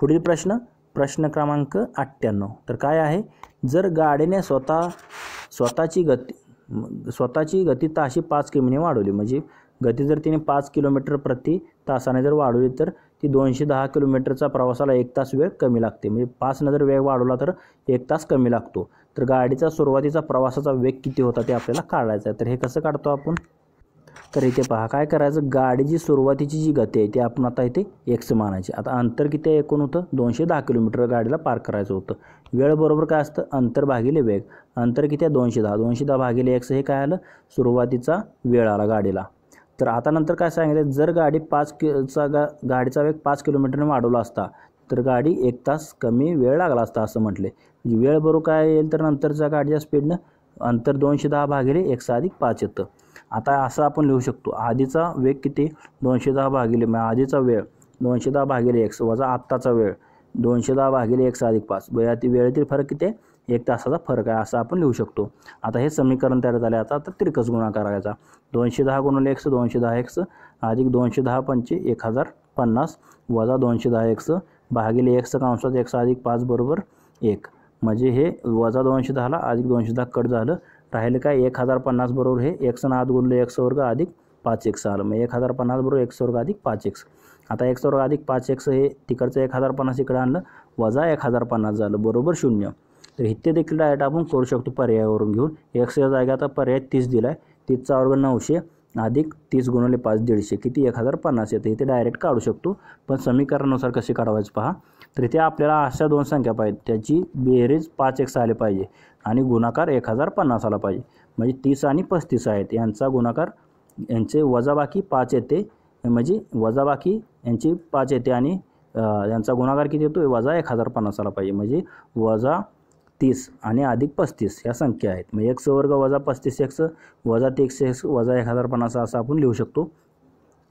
पुढील प्रश्न प्रश्न क्रमांक अठ्ठ्याण्णव तर काय आहे जर गाडीने स्वतः स्वतःची गती स्वतःची गती ताशी पाच किमीने वाढवली म्हणजे गती जर तिने पाच किलोमीटर प्रति तासाने जर वाढवली तर ती दोनशे दहा किलोमीटरचा प्रवासाला एक तास वेळ कमी लागते म्हणजे पाचनं जर वेग वाढवला तर एक तास कमी लागतो तर गाडीचा सुरुवातीचा प्रवासाचा वेग किती होता ते आपल्याला काढायचा आहे तर हे कसं काढतो आपण तर इथे पहा काय करायचं गाडीची सुरुवातीची जी गती आहे ती आपण आता इथे एक्स मानायची आता अंतर किती आहे एकूण होतं दोनशे दहा किलोमीटर गाडीला पार करायचं होतं वेळ बरोबर काय असतं अंतर भागिले वेग अंतर किती आहे दोनशे दहा दोनशे दहा भागिले एक्स हे काय आलं सुरुवातीचा वेळ आला गाडीला तर आता नंतर काय सांगितलं जर गाडी पाच कि गा गाडीचा वेग पाच किलोमीटरने वाढवला असता तर गाडी एक तास कमी वेळ लागला असता असं म्हटले वेळ बरोबर काय येईल तर नंतरच्या गाडीच्या स्पीडनं अंतर दोनशे दहा भागिले एकशे अधिक पाच येतं आता असं आपण लिहू शकतो आधीचा वेग किती दोनशे दहा भागिले म्हणजे आधीचा वेळ दोनशे दहा भागिले एकशे वजा आत्ताचा वेळ दोनशे दहा भागिले एकशे अधिक पाच ती वेळेतील फरक किती एक तासाचा फरक आहे असं आपण लिहू शकतो आता हे समीकरण तयार झाले आता तर तिरकस गुणा करायचा दोनशे दहा गुणले एकशे दोनशे दहा एक्स अधिक दोनशे दहा पंचे एक हजार पन्नास वजा दोनशे दहा एक्स भागिले एक्सचा कांसात एक्स अधिक पाच बरोबर एक म्हणजे हे वजा दोनशे दहाला अधिक दोनशे दहा कट झालं राहिलं काय एक हजार पन्नास बरोबर हे एक्सन आत गुणलं एक्स वर्ग अधिक पाच एक्स आलं मग एक हजार पन्नास बरोबर एक्स वर्ग अधिक पाच एक्स आता एक्स वर्ग अधिक पाच एक्स हे तिकडचं एक हजार पन्नास इकडे आणलं वजा एक हजार पन्नास झालं बरोबर शून्य तर हित्य देखील डायरेक्ट आपण करू शकतो पर्यायावरून घेऊन एक्सच्या जागा आता पर्याय तीस दिला आहे तीसचा वर्ग नऊशे अधिक तीस गुणवले पाच दीडशे किती एक हजार पन्नास येते इथे डायरेक्ट काढू शकतो पण समीकरणानुसार कसे काढवायचं पहा तर इथे आपल्याला अशा दोन संख्या पाहिजे त्याची बेरीज पाच एक आले पाहिजे आणि गुणाकार एक हजार पन्नास आला पाहिजे म्हणजे तीस आणि पस्तीस आहेत यांचा गुणाकार यांचे वजाबाकी पाच येते म्हणजे वजाबाकी यांची पाच येते आणि यांचा गुणाकार किती येतो वजा एक हजार पन्नास आला पाहिजे म्हणजे वजा तीस आणि अधिक पस्तीस ह्या संख्या आहेत मग एक्स वर्ग वजा पस्तीस एक्स वजा तीस एक्स वजा एक हजार पन्नास असं आपण लिहू शकतो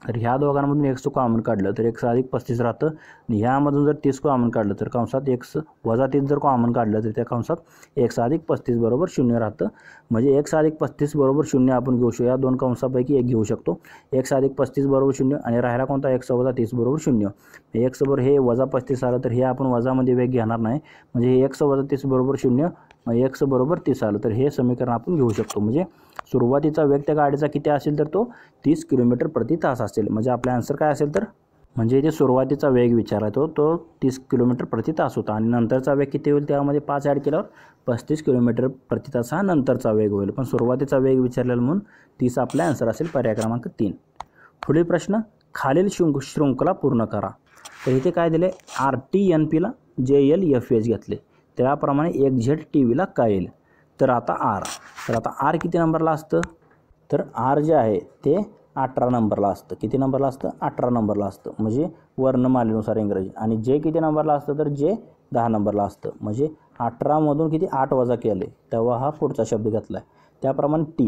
तर ह्या दोघांमधून एक्स कॉमन काढलं तर एक्स अधिक पस्तीस राहतं आणि ह्यामधून जर तीस कॉमन काढलं तर कंसात एक्स वजा तीस जर कॉमन काढलं तर त्या कंसात एक्स अधिक पस्तीस बरोबर शून्य राहतं म्हणजे एक्स अधिक पस्तीस बरोबर शून्य आपण घेऊ शकतो या दोन कंसापैकी एक घेऊ शकतो एक्स अधिक पस्तीस बरोबर शून्य आणि राहिला कोणता एक्स वजा तीस बरोबर शून्य एक्स म्हणजे बरोबर हे वजा पस्तीस आलं तर हे आपण वजामध्ये वेग घेणार नाही म्हणजे हे एक्स वजा तीस बरोबर शून्य एक्स बरोबर तीस आलं तर हे समीकरण आपण घेऊ शकतो म्हणजे सुरुवातीचा वेग त्या गाडीचा किती असेल तर तो तीस किलोमीटर प्रति तास असेल म्हणजे आपला आन्सर काय असेल तर म्हणजे इथे सुरुवातीचा वेग विचारला तो तो तीस किलोमीटर प्रति तास होता आणि नंतरचा वेग किती होईल त्यामध्ये पाच ॲड केल्यावर पस्तीस किलोमीटर प्रति तास हा नंतरचा वेग होईल पण सुरुवातीचा वेग विचारलेला म्हणून तीस आपला आन्सर असेल पर्याय क्रमांक तीन पुढील प्रश्न खालील शृंख शृंखला पूर्ण करा तर इथे काय दिले आर टी एन पीला जे एल एफ एच घेतले त्याप्रमाणे एक झेड टी व्हीला काय येईल तर आता आर तर आता आर किती नंबरला असतं तर आर जे आहे ते अठरा नंबरला असतं किती नंबरला असतं अठरा नंबरला असतं म्हणजे वर्णमालेनुसार इंग्रजी आणि जे किती नंबरला असतं तर जे दहा नंबरला असतं म्हणजे अठरामधून किती आठ वजा केले तेव्हा हा पुढचा शब्द घेतला आहे त्याप्रमाणे टी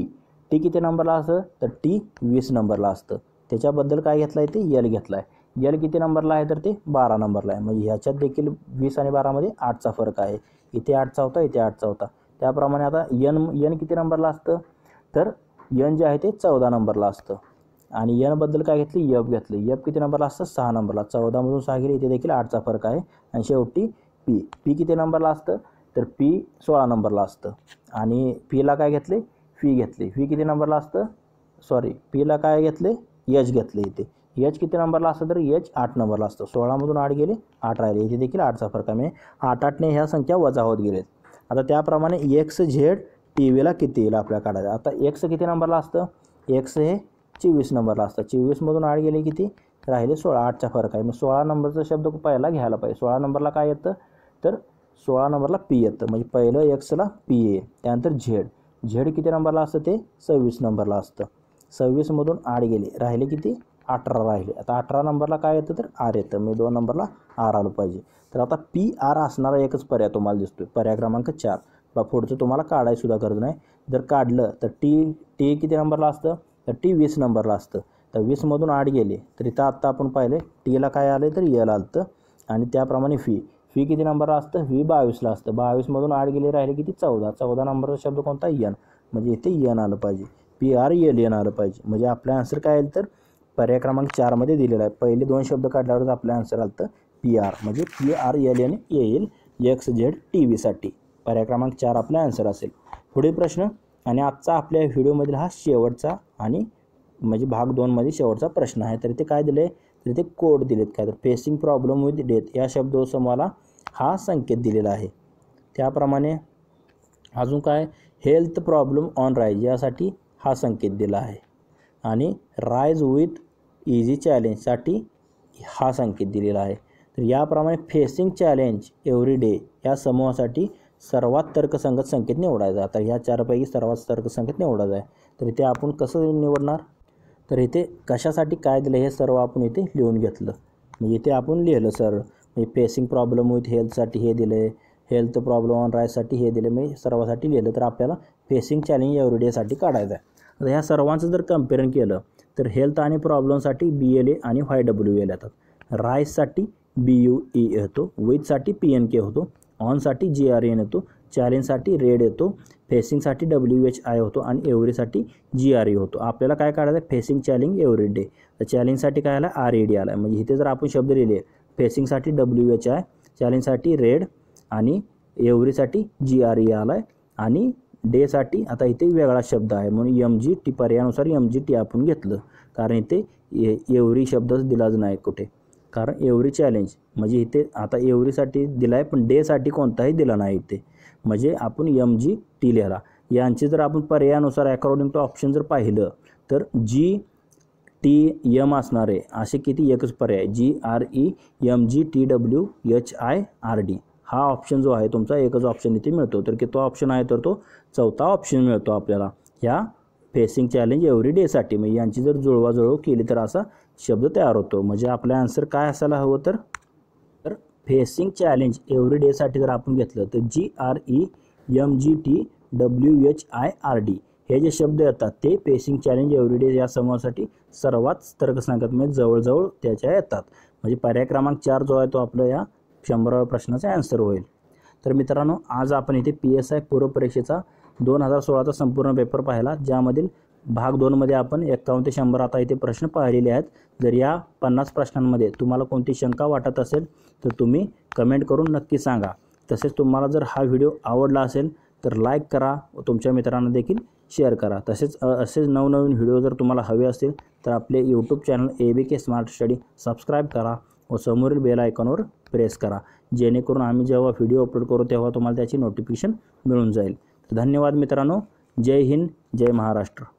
टी किती नंबरला असतं तर टी वीस नंबरला असतं त्याच्याबद्दल काय घेतलं आहे ते यल घेतला आहे यल किती नंबरला आहे तर ते बारा नंबरला आहे म्हणजे ह्याच्यात देखील वीस आणि बारामध्ये आठचा फरक आहे इथे आठचा होता इथे आठचा होता त्याप्रमाणे आता यन यन किती नंबरला असतं तर यन जे आहे ते चौदा नंबरला असतं आणि यनबद्दल काय घेतली यप घेतली यप किती नंबरला असतं सहा नंबरला चौदामधून सहा गेली इथे देखील आठचा फरक आहे आणि शेवटी पी पी किती नंबरला असतं तर पी सोळा नंबरला असतं आणि पीला काय घेतले फी घेतली फी किती नंबरला असतं सॉरी पीला काय घेतले यच घेतले इथे यच किती नंबरला असतं तर यच आठ नंबरला असतं सोळामधून आठ गेले आठ राहिले इथे देखील आठचा फरक आहे म्हणजे आठ आठने ह्या संख्या वजा होत गेलेत आता त्याप्रमाणे एक्स झेड टी व्हीला किती येईल आपल्याला काढायचं आता एक्स किती नंबरला असतं एक्स हे चोवीस नंबरला असतं चोवीसमधून आठ गेले किती राहिले सोळा आठचा फरक आहे मग सोळा नंबरचा शब्द पहिला घ्यायला पाहिजे सोळा नंबरला काय येतं तर सोळा नंबरला पी येतं म्हणजे पहिलं एक्सला पी ए त्यानंतर झेड झेड किती नंबरला असतं ते सव्वीस नंबरला असतं सव्वीसमधून आठ गेले राहिले किती अठरा राहिले आता अठरा नंबरला काय येतं तर आर येतं मी दोन नंबरला आर आलं पाहिजे तर आता पी आर असणारा एकच पर्याय तुम्हाला दिसतो आहे पर्याय क्रमांक चार बा पुढचं तुम्हाला काढायसुद्धा गरज नाही जर काढलं तर टी टी किती नंबरला असतं तर टी वीस नंबरला असतं तर वीसमधून आठ गेले तर इथं आत्ता आपण पाहिले टीला काय आले तर यला आलं आणि त्याप्रमाणे फी फी किती नंबरला असतं व्ही बावीसला असतं बावीसमधून आठ गेले राहिले किती चौदा चौदा नंबरचा शब्द कोणता यन म्हणजे इथे यन आलं पाहिजे पी आर एल यन आलं पाहिजे म्हणजे आपला आन्सर काय येईल तर पर्याय क्रमांक चारमध्ये दिलेला आहे पहिले दोन शब्द काढल्यावरच आपलं आन्सर आलं तर पी आर म्हणजे P R L N L X Z T व्हीसाठी पर्याय क्रमांक चार आपला आन्सर असेल पुढील प्रश्न आणि आजचा आपल्या व्हिडिओमधील हा शेवटचा आणि म्हणजे भाग दोनमध्ये शेवटचा प्रश्न आहे तर ते काय दिले तर ते कोड दिलेत काय तर फेसिंग प्रॉब्लेम विथ डेथ या शब्दोसमूहाला हा संकेत दिलेला आहे त्याप्रमाणे अजून काय हेल्थ प्रॉब्लेम ऑन राईज यासाठी हा संकेत दिला आहे आणि राईज विथ इझी चॅलेंजसाठी हा संकेत दिलेला आहे तर याप्रमाणे फेसिंग चॅलेंज एव्हरी डे या समूहासाठी सर्वात तर्कसंगत संकेत निवडायचा तर ह्या चारपैकी सर्वात तर्कसंगत निवडायचा आहे तर इथे आपण कसं निवडणार तर इथे कशासाठी काय दिलं हे सर्व आपण इथे लिहून घेतलं म्हणजे इथे आपण लिहिलं सर म्हणजे फेसिंग प्रॉब्लेम होईल हेल्थसाठी हे दिलं हेल्थ प्रॉब्लेम ऑन रायसाठी हे दिलं म्हणजे सर्वासाठी लिहिलं तर आपल्याला फेसिंग चॅलेंज एव्हरीडेसाठी काढायचं आहे आता ह्या सर्वांचं जर कम्पेरन केलं तर हेल्थ आणि प्रॉब्लेमसाठी बी एल ए आणि व्हाय डब्ल्यू एल येतात बी यू ई येतो विथसाठी पी एन के होतो ऑनसाठी जी आर एन येतो चॅलेंजसाठी रेड येतो फेसिंगसाठी डब्ल्यू एच आय होतो आणि एव्हरीसाठी जी आर ई e होतो आपल्याला काय काढायचं आहे फेसिंग चॅलेंज एव्हरी डे तर चॅलेंजसाठी काय आला आर ई डी आला म्हणजे इथे जर आपण शब्द लिहिले फेसिंगसाठी डब्ल्यू एच आय चॅलेंजसाठी रेड आणि एव्हरीसाठी जी आर ई e आला आहे आणि डेसाठी आता इथे वेगळा शब्द आहे म्हणून एम जी टी पर्यायानुसार एम जी टी आपण घेतलं कारण इथे एवरी शब्दच दिलाच नाही कुठे कारण एवरी चॅलेंज म्हणजे इथे आता एवरीसाठी दिला आहे पण डेसाठी कोणताही दिला नाही इथे म्हणजे आपण एम जी टी लिहिला यांचे जर आपण पर्यायानुसार अकॉर्डिंग टू ऑप्शन जर पाहिलं तर जी टी यम असणारे असे किती एकच पर्याय G R E M G T W H I R D हा ऑप्शन जो आहे तुमचा एकच ऑप्शन इथे मिळतो तर किती तो ऑप्शन आहे तर तो चौथा ऑप्शन मिळतो आपल्याला ह्या फेसिंग चॅलेंज एव्हरी डेसाठी म्हणजे यांची जर जुळवाजुळव केली तर असा शब्द तयार होतो म्हणजे आपला आन्सर काय असायला हवं तर तर फेसिंग चॅलेंज एव्हरी डेसाठी जर आपण घेतलं तर G R E M G T W H I R D हे जे शब्द येतात ते फेसिंग चॅलेंज डे या समूहासाठी सर्वात तर्कसंगत म्हणजे जवळजवळ त्याच्या येतात म्हणजे पर्याय क्रमांक चार जो आहे तो आपला या शंभराव्या प्रश्नाचा आन्सर होईल तर मित्रांनो आज आपण इथे पी एस आय पूर्वपरीक्षेचा दोन हजार सोळाचा संपूर्ण पेपर पाहिला ज्यामधील भाग दोनमध्ये आपण एकावन्न ते शंभर आता इथे प्रश्न पाहिलेले आहेत जर या पन्नास प्रश्नांमध्ये तुम्हाला कोणती शंका वाटत असेल तर तुम्ही कमेंट करून नक्की सांगा तसेच तुम्हाला जर हा व्हिडिओ आवडला असेल तर लाईक करा व तुमच्या मित्रांना देखील शेअर करा तसेच असेच नवनवीन व्हिडिओ जर तुम्हाला हवे असतील तर आपले YouTube channel A B K Smart Study subscribe करा व समोरील बेल आयकॉनवर प्रेस करा जेणेकरून आम्ही जेव्हा व्हिडिओ अपलोड करू तेव्हा तुम्हाला त्याची नोटिफिकेशन मिळून जाईल धन्यवाद मित्रांनो जय हिंद जय महाराष्ट्र